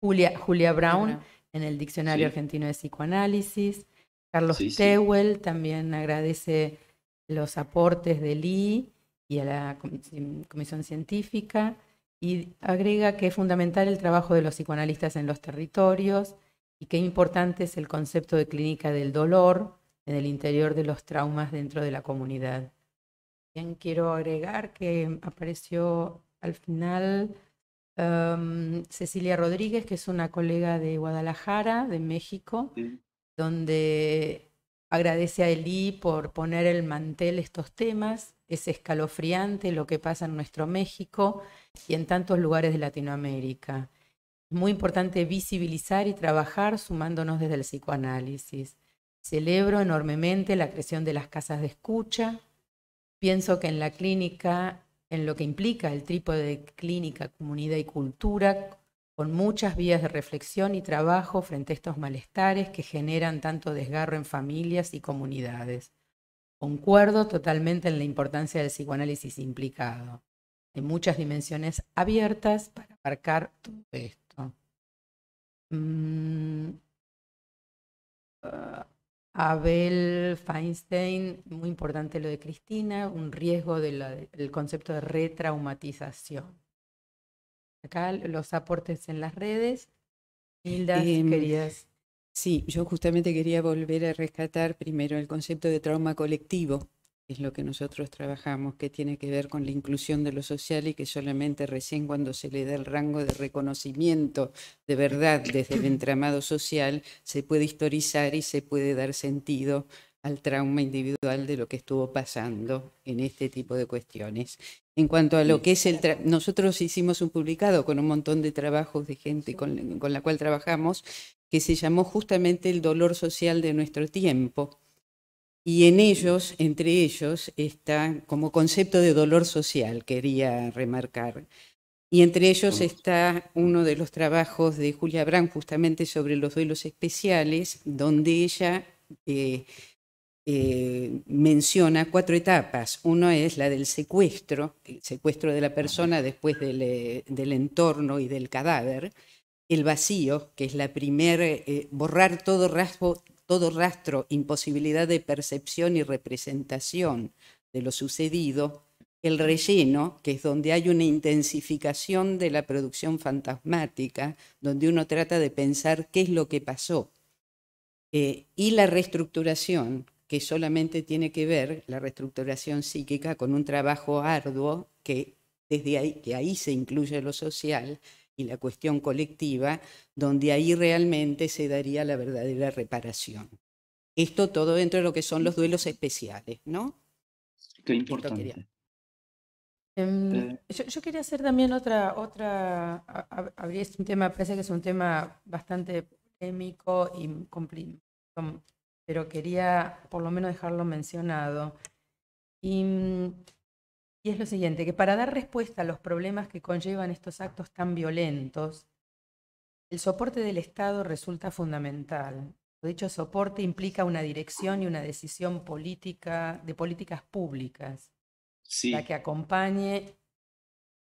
Julia Brown. en el Diccionario Argentino de Psicoanálisis. Carlos Tewell también agradece los aportes de Lee y a la Comisión Científica y agrega que es fundamental el trabajo de los psicoanalistas en los territorios y qué importante es el concepto de clínica del dolor, en el interior de los traumas dentro de la comunidad. También quiero agregar que apareció al final um, Cecilia Rodríguez, que es una colega de Guadalajara, de México, donde agradece a Eli por poner el mantel estos temas. Es escalofriante lo que pasa en nuestro México y en tantos lugares de Latinoamérica. Es muy importante visibilizar y trabajar sumándonos desde el psicoanálisis. Celebro enormemente la creación de las casas de escucha. Pienso que en la clínica, en lo que implica el trípode de clínica, comunidad y cultura, con muchas vías de reflexión y trabajo frente a estos malestares que generan tanto desgarro en familias y comunidades. Concuerdo totalmente en la importancia del psicoanálisis implicado, en muchas dimensiones abiertas para aparcar todo esto. Mm. Ah. Abel Feinstein, muy importante lo de Cristina, un riesgo del concepto de retraumatización. Acá los aportes en las redes. Hilda, em, querías. Sí, yo justamente quería volver a rescatar primero el concepto de trauma colectivo, es lo que nosotros trabajamos, que tiene que ver con la inclusión de lo social y que solamente recién cuando se le da el rango de reconocimiento de verdad desde el entramado social, se puede historizar y se puede dar sentido al trauma individual de lo que estuvo pasando en este tipo de cuestiones. En cuanto a lo que es el... nosotros hicimos un publicado con un montón de trabajos de gente con la cual trabajamos, que se llamó justamente El dolor social de nuestro tiempo y en ellos, entre ellos, está como concepto de dolor social, quería remarcar. Y entre ellos está uno de los trabajos de Julia Brand, justamente sobre los duelos especiales, donde ella eh, eh, menciona cuatro etapas. Uno es la del secuestro, el secuestro de la persona después del, eh, entorno y del cadáver. El vacío, que es la primera, borrar todo rasgo todo rastro, imposibilidad de percepción y representación de lo sucedido, el relleno, que es donde hay una intensificación de la producción fantasmática, donde uno trata de pensar qué es lo que pasó, eh, y la reestructuración, que solamente tiene que ver, la reestructuración psíquica, con un trabajo arduo que desde ahí, que ahí se incluye lo social, y la cuestión colectiva, donde ahí realmente se daría la verdadera reparación. Esto todo dentro de lo que son los duelos especiales, ¿no? Qué importante. Em, yo, quería hacer también otra, otra, habría este un tema, parece que es un tema bastante polémico y complicado, pero quería por lo menos dejarlo mencionado. Y mm, y es lo siguiente, que para dar respuesta a los problemas que conllevan estos actos tan violentos, el soporte del Estado resulta fundamental. De dicho soporte implica una dirección y una decisión política de políticas públicas, la que acompañe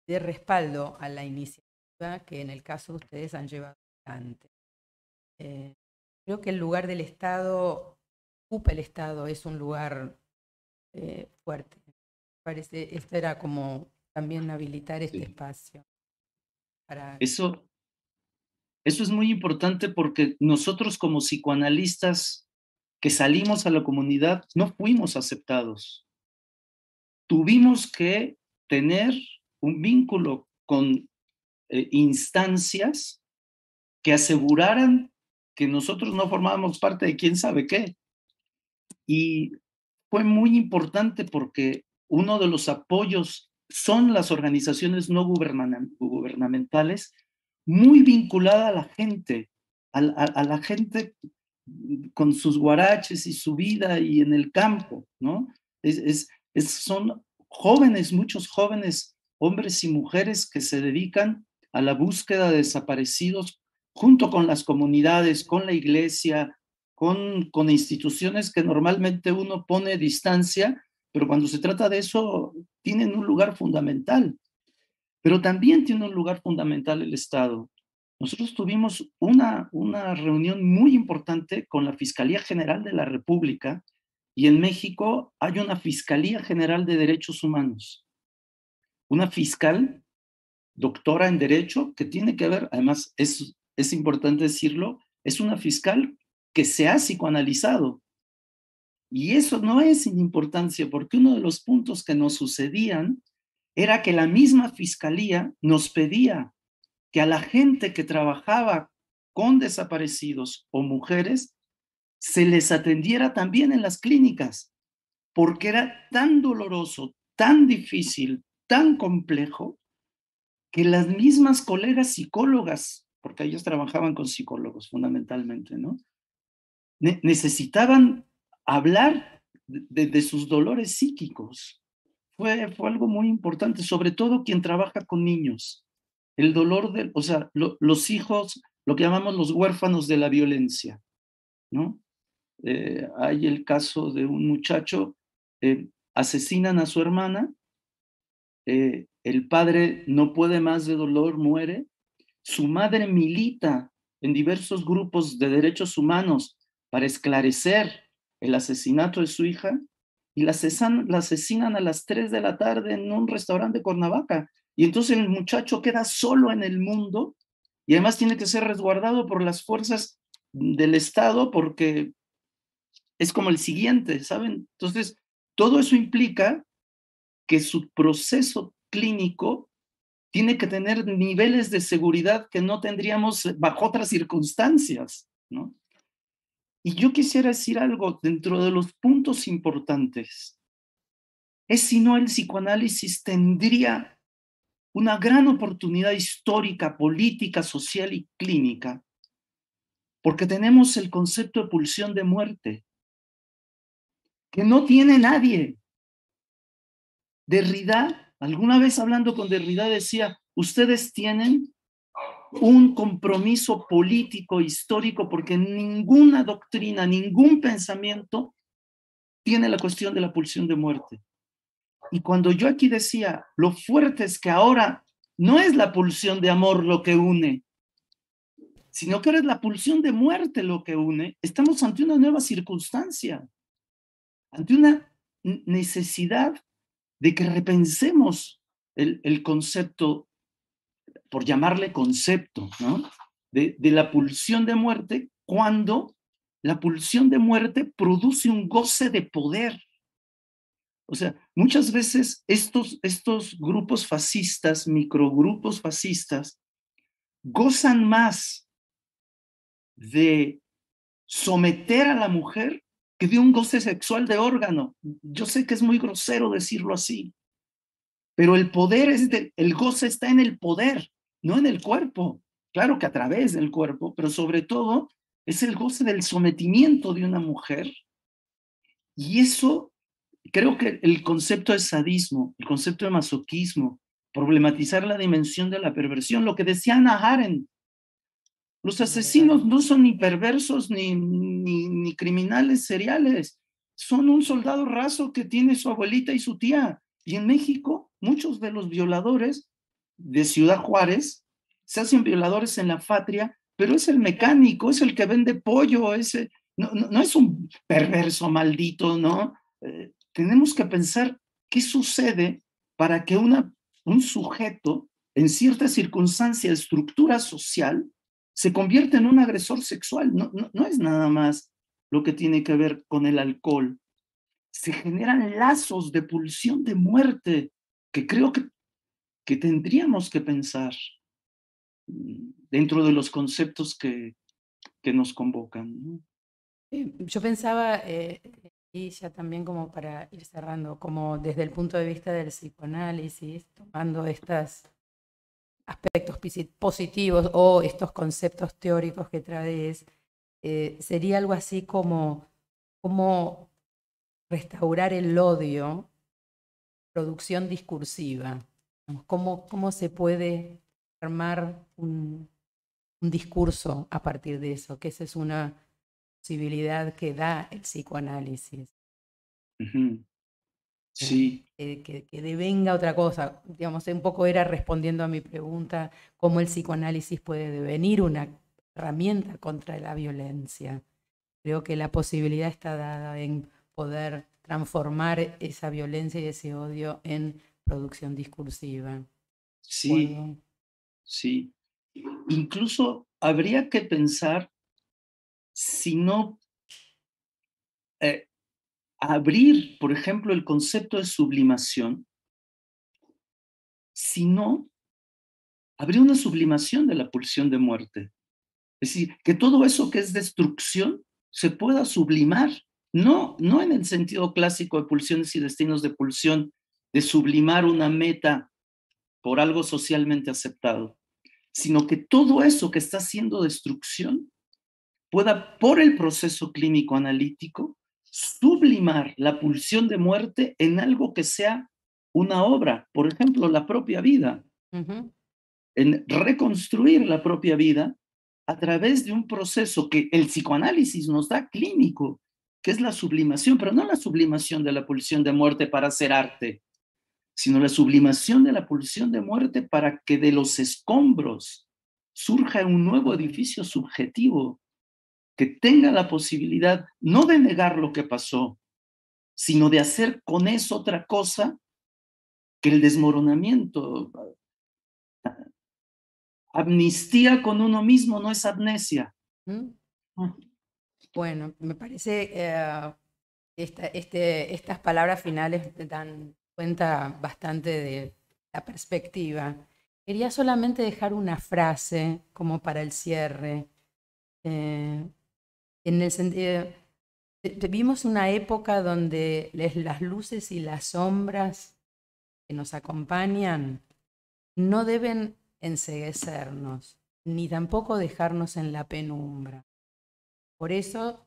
de respaldo a la iniciativa que en el caso de ustedes han llevado adelante. Eh, creo que el lugar del Estado, ocupa el Estado, es un lugar eh, fuerte. Parece, esto era como también habilitar este espacio. Para... Eso, eso es muy importante porque nosotros como psicoanalistas que salimos a la comunidad no fuimos aceptados. Tuvimos que tener un vínculo con eh, instancias que aseguraran que nosotros no formábamos parte de quién sabe qué. Y fue muy importante porque uno de los apoyos son las organizaciones no gubernamentales muy vinculada a la gente, a, la gente con sus guaraches y su vida y en el campo, ¿no? son jóvenes, muchos jóvenes, hombres y mujeres que se dedican a la búsqueda de desaparecidos junto con las comunidades, con la iglesia, con, con instituciones que normalmente uno pone distancia, pero cuando se trata de eso, tienen un lugar fundamental. Pero también tiene un lugar fundamental el Estado. Nosotros tuvimos una, una reunión muy importante con la Fiscalía General de la República y en México hay una Fiscalía General de Derechos Humanos. Una fiscal, doctora en Derecho, que tiene que ver, además es, es importante decirlo, es una fiscal que se ha psicoanalizado y eso no es sin importancia, porque uno de los puntos que nos sucedían era que la misma fiscalía nos pedía que a la gente que trabajaba con desaparecidos o mujeres se les atendiera también en las clínicas, porque era tan doloroso, tan difícil, tan complejo, que las mismas colegas psicólogas, porque ellos trabajaban con psicólogos fundamentalmente, ¿no? necesitaban hablar de, sus dolores psíquicos fue, fue, algo muy importante, sobre todo quien trabaja con niños. El dolor de, o sea, los hijos, lo que llamamos los huérfanos de la violencia, ¿no? Eh, hay el caso de un muchacho, eh, asesinan a su hermana, eh, el padre no puede más de dolor, muere, su madre milita en diversos grupos de derechos humanos para esclarecer el asesinato de su hija y la, asesinan a las 3 de la tarde en un restaurante de Cuernavaca. Y entonces el muchacho queda solo en el mundo y además tiene que ser resguardado por las fuerzas del Estado porque es como el siguiente, ¿saben? Entonces, todo eso implica que su proceso clínico tiene que tener niveles de seguridad que no tendríamos bajo otras circunstancias, ¿no? Y yo quisiera decir algo dentro de los puntos importantes. Es si no el psicoanálisis tendría una gran oportunidad histórica, política, social y clínica, porque tenemos el concepto de pulsión de muerte, que no tiene nadie. Derrida, alguna vez hablando con Derrida, decía, ustedes tienen un compromiso político, histórico, porque ninguna doctrina, ningún pensamiento tiene la cuestión de la pulsión de muerte. Y cuando yo aquí decía, lo fuerte es que ahora no es la pulsión de amor lo que une, sino que ahora es la pulsión de muerte lo que une, estamos ante una nueva circunstancia, ante una necesidad de que repensemos el, el concepto por llamarle concepto, ¿no? de, la pulsión de muerte cuando la pulsión de muerte produce un goce de poder. O sea, muchas veces estos, estos grupos fascistas, microgrupos fascistas, gozan más de someter a la mujer que de un goce sexual de órgano. Yo sé que es muy grosero decirlo así, pero el poder es el goce está en el poder no en el cuerpo, claro que a través del cuerpo, pero sobre todo es el goce del sometimiento de una mujer. Y eso, creo que el concepto de sadismo, el concepto de masoquismo, problematizar la dimensión de la perversión, lo que decía Ana Haren, los asesinos no son ni perversos ni, ni, ni criminales seriales, son un soldado raso que tiene su abuelita y su tía. Y en México, muchos de los violadores de Ciudad Juárez se hacen violadores en la patria, pero es el mecánico, es el que vende pollo, no, es un perverso maldito, ¿no? Eh, tenemos que pensar qué sucede para que una, un sujeto en cierta circunstancia, estructura social, se convierta en un agresor sexual. no, no, es nada más lo que tiene que ver con el alcohol. Se generan lazos de pulsión de muerte que creo que que tendríamos que pensar mm, dentro de los conceptos que, que nos convocan. Yo pensaba, eh, y ya también como para ir cerrando, como desde el punto de vista del psicoanálisis, tomando estos aspectos positivos o estos conceptos teóricos que traes, eh, sería algo así como, como restaurar el odio, producción discursiva. ¿Cómo, cómo se puede armar un, discurso a partir de eso? Que esa es una posibilidad que da el psicoanálisis. Sí. Eh, eh, que, que, devenga otra cosa. Digamos, un poco era respondiendo a mi pregunta, cómo el psicoanálisis puede devenir una herramienta contra la violencia. Creo que la posibilidad está dada en poder transformar esa violencia y ese odio en producción discursiva. Sí, sí. Incluso habría que pensar si no eh, abrir, por ejemplo, el concepto de sublimación, si no habría una sublimación de la pulsión de muerte. Es decir, que todo eso que es destrucción se pueda sublimar, no, no en el sentido clásico de pulsiones y destinos de pulsión, de sublimar una meta por algo socialmente aceptado, sino que todo eso que está haciendo destrucción pueda, por el proceso clínico analítico, sublimar la pulsión de muerte en algo que sea una obra, por ejemplo, la propia vida, en reconstruir la propia vida a través de un proceso que el psicoanálisis nos da clínico, que es la sublimación, pero no la sublimación de la pulsión de muerte para hacer arte, sino la sublimación de la pulsión de muerte para que de los escombros surja un nuevo edificio subjetivo que tenga la posibilidad no de negar lo que pasó, sino de hacer con eso otra cosa que el desmoronamiento. Ah, amnistía con uno mismo no es amnesia. Mm. Ah. Bueno, me parece que eh, este, estas palabras finales dan cuenta bastante de la perspectiva. Quería solamente dejar una frase como para el cierre, eh, en el sentido, eh, vivimos una época donde las luces y las sombras que nos acompañan no deben enseguecernos, ni tampoco dejarnos en la penumbra. Por eso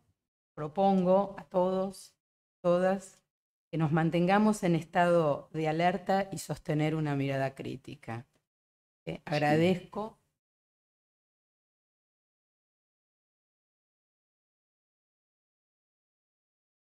propongo a todos, todas, que nos mantengamos en estado de alerta y sostener una mirada crítica. Eh, agradezco.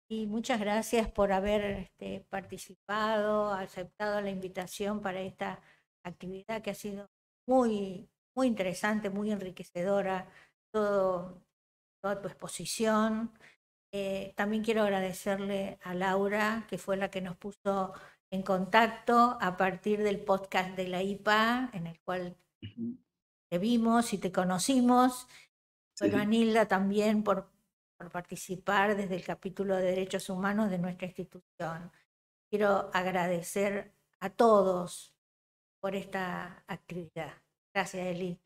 Y muchas gracias por haber este, participado, aceptado la invitación para esta actividad que ha sido muy, muy interesante, muy enriquecedora, toda tu exposición eh, también quiero agradecerle a Laura, que fue la que nos puso en contacto a partir del podcast de la IPA, en el cual te vimos y te conocimos. Sí. a Nilda también por, por participar desde el capítulo de Derechos Humanos de nuestra institución. Quiero agradecer a todos por esta actividad. Gracias, Eli.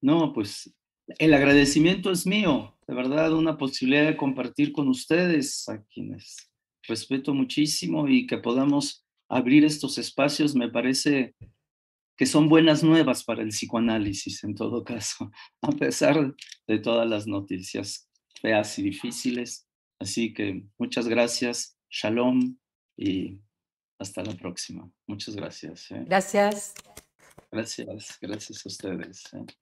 No, pues el agradecimiento es mío, de verdad, una posibilidad de compartir con ustedes, a quienes respeto muchísimo y que podamos abrir estos espacios, me parece que son buenas nuevas para el psicoanálisis en todo caso, a pesar de todas las noticias feas y difíciles. Así que muchas gracias, shalom y hasta la próxima. Muchas gracias. ¿eh? Gracias. Gracias, gracias a ustedes. ¿eh?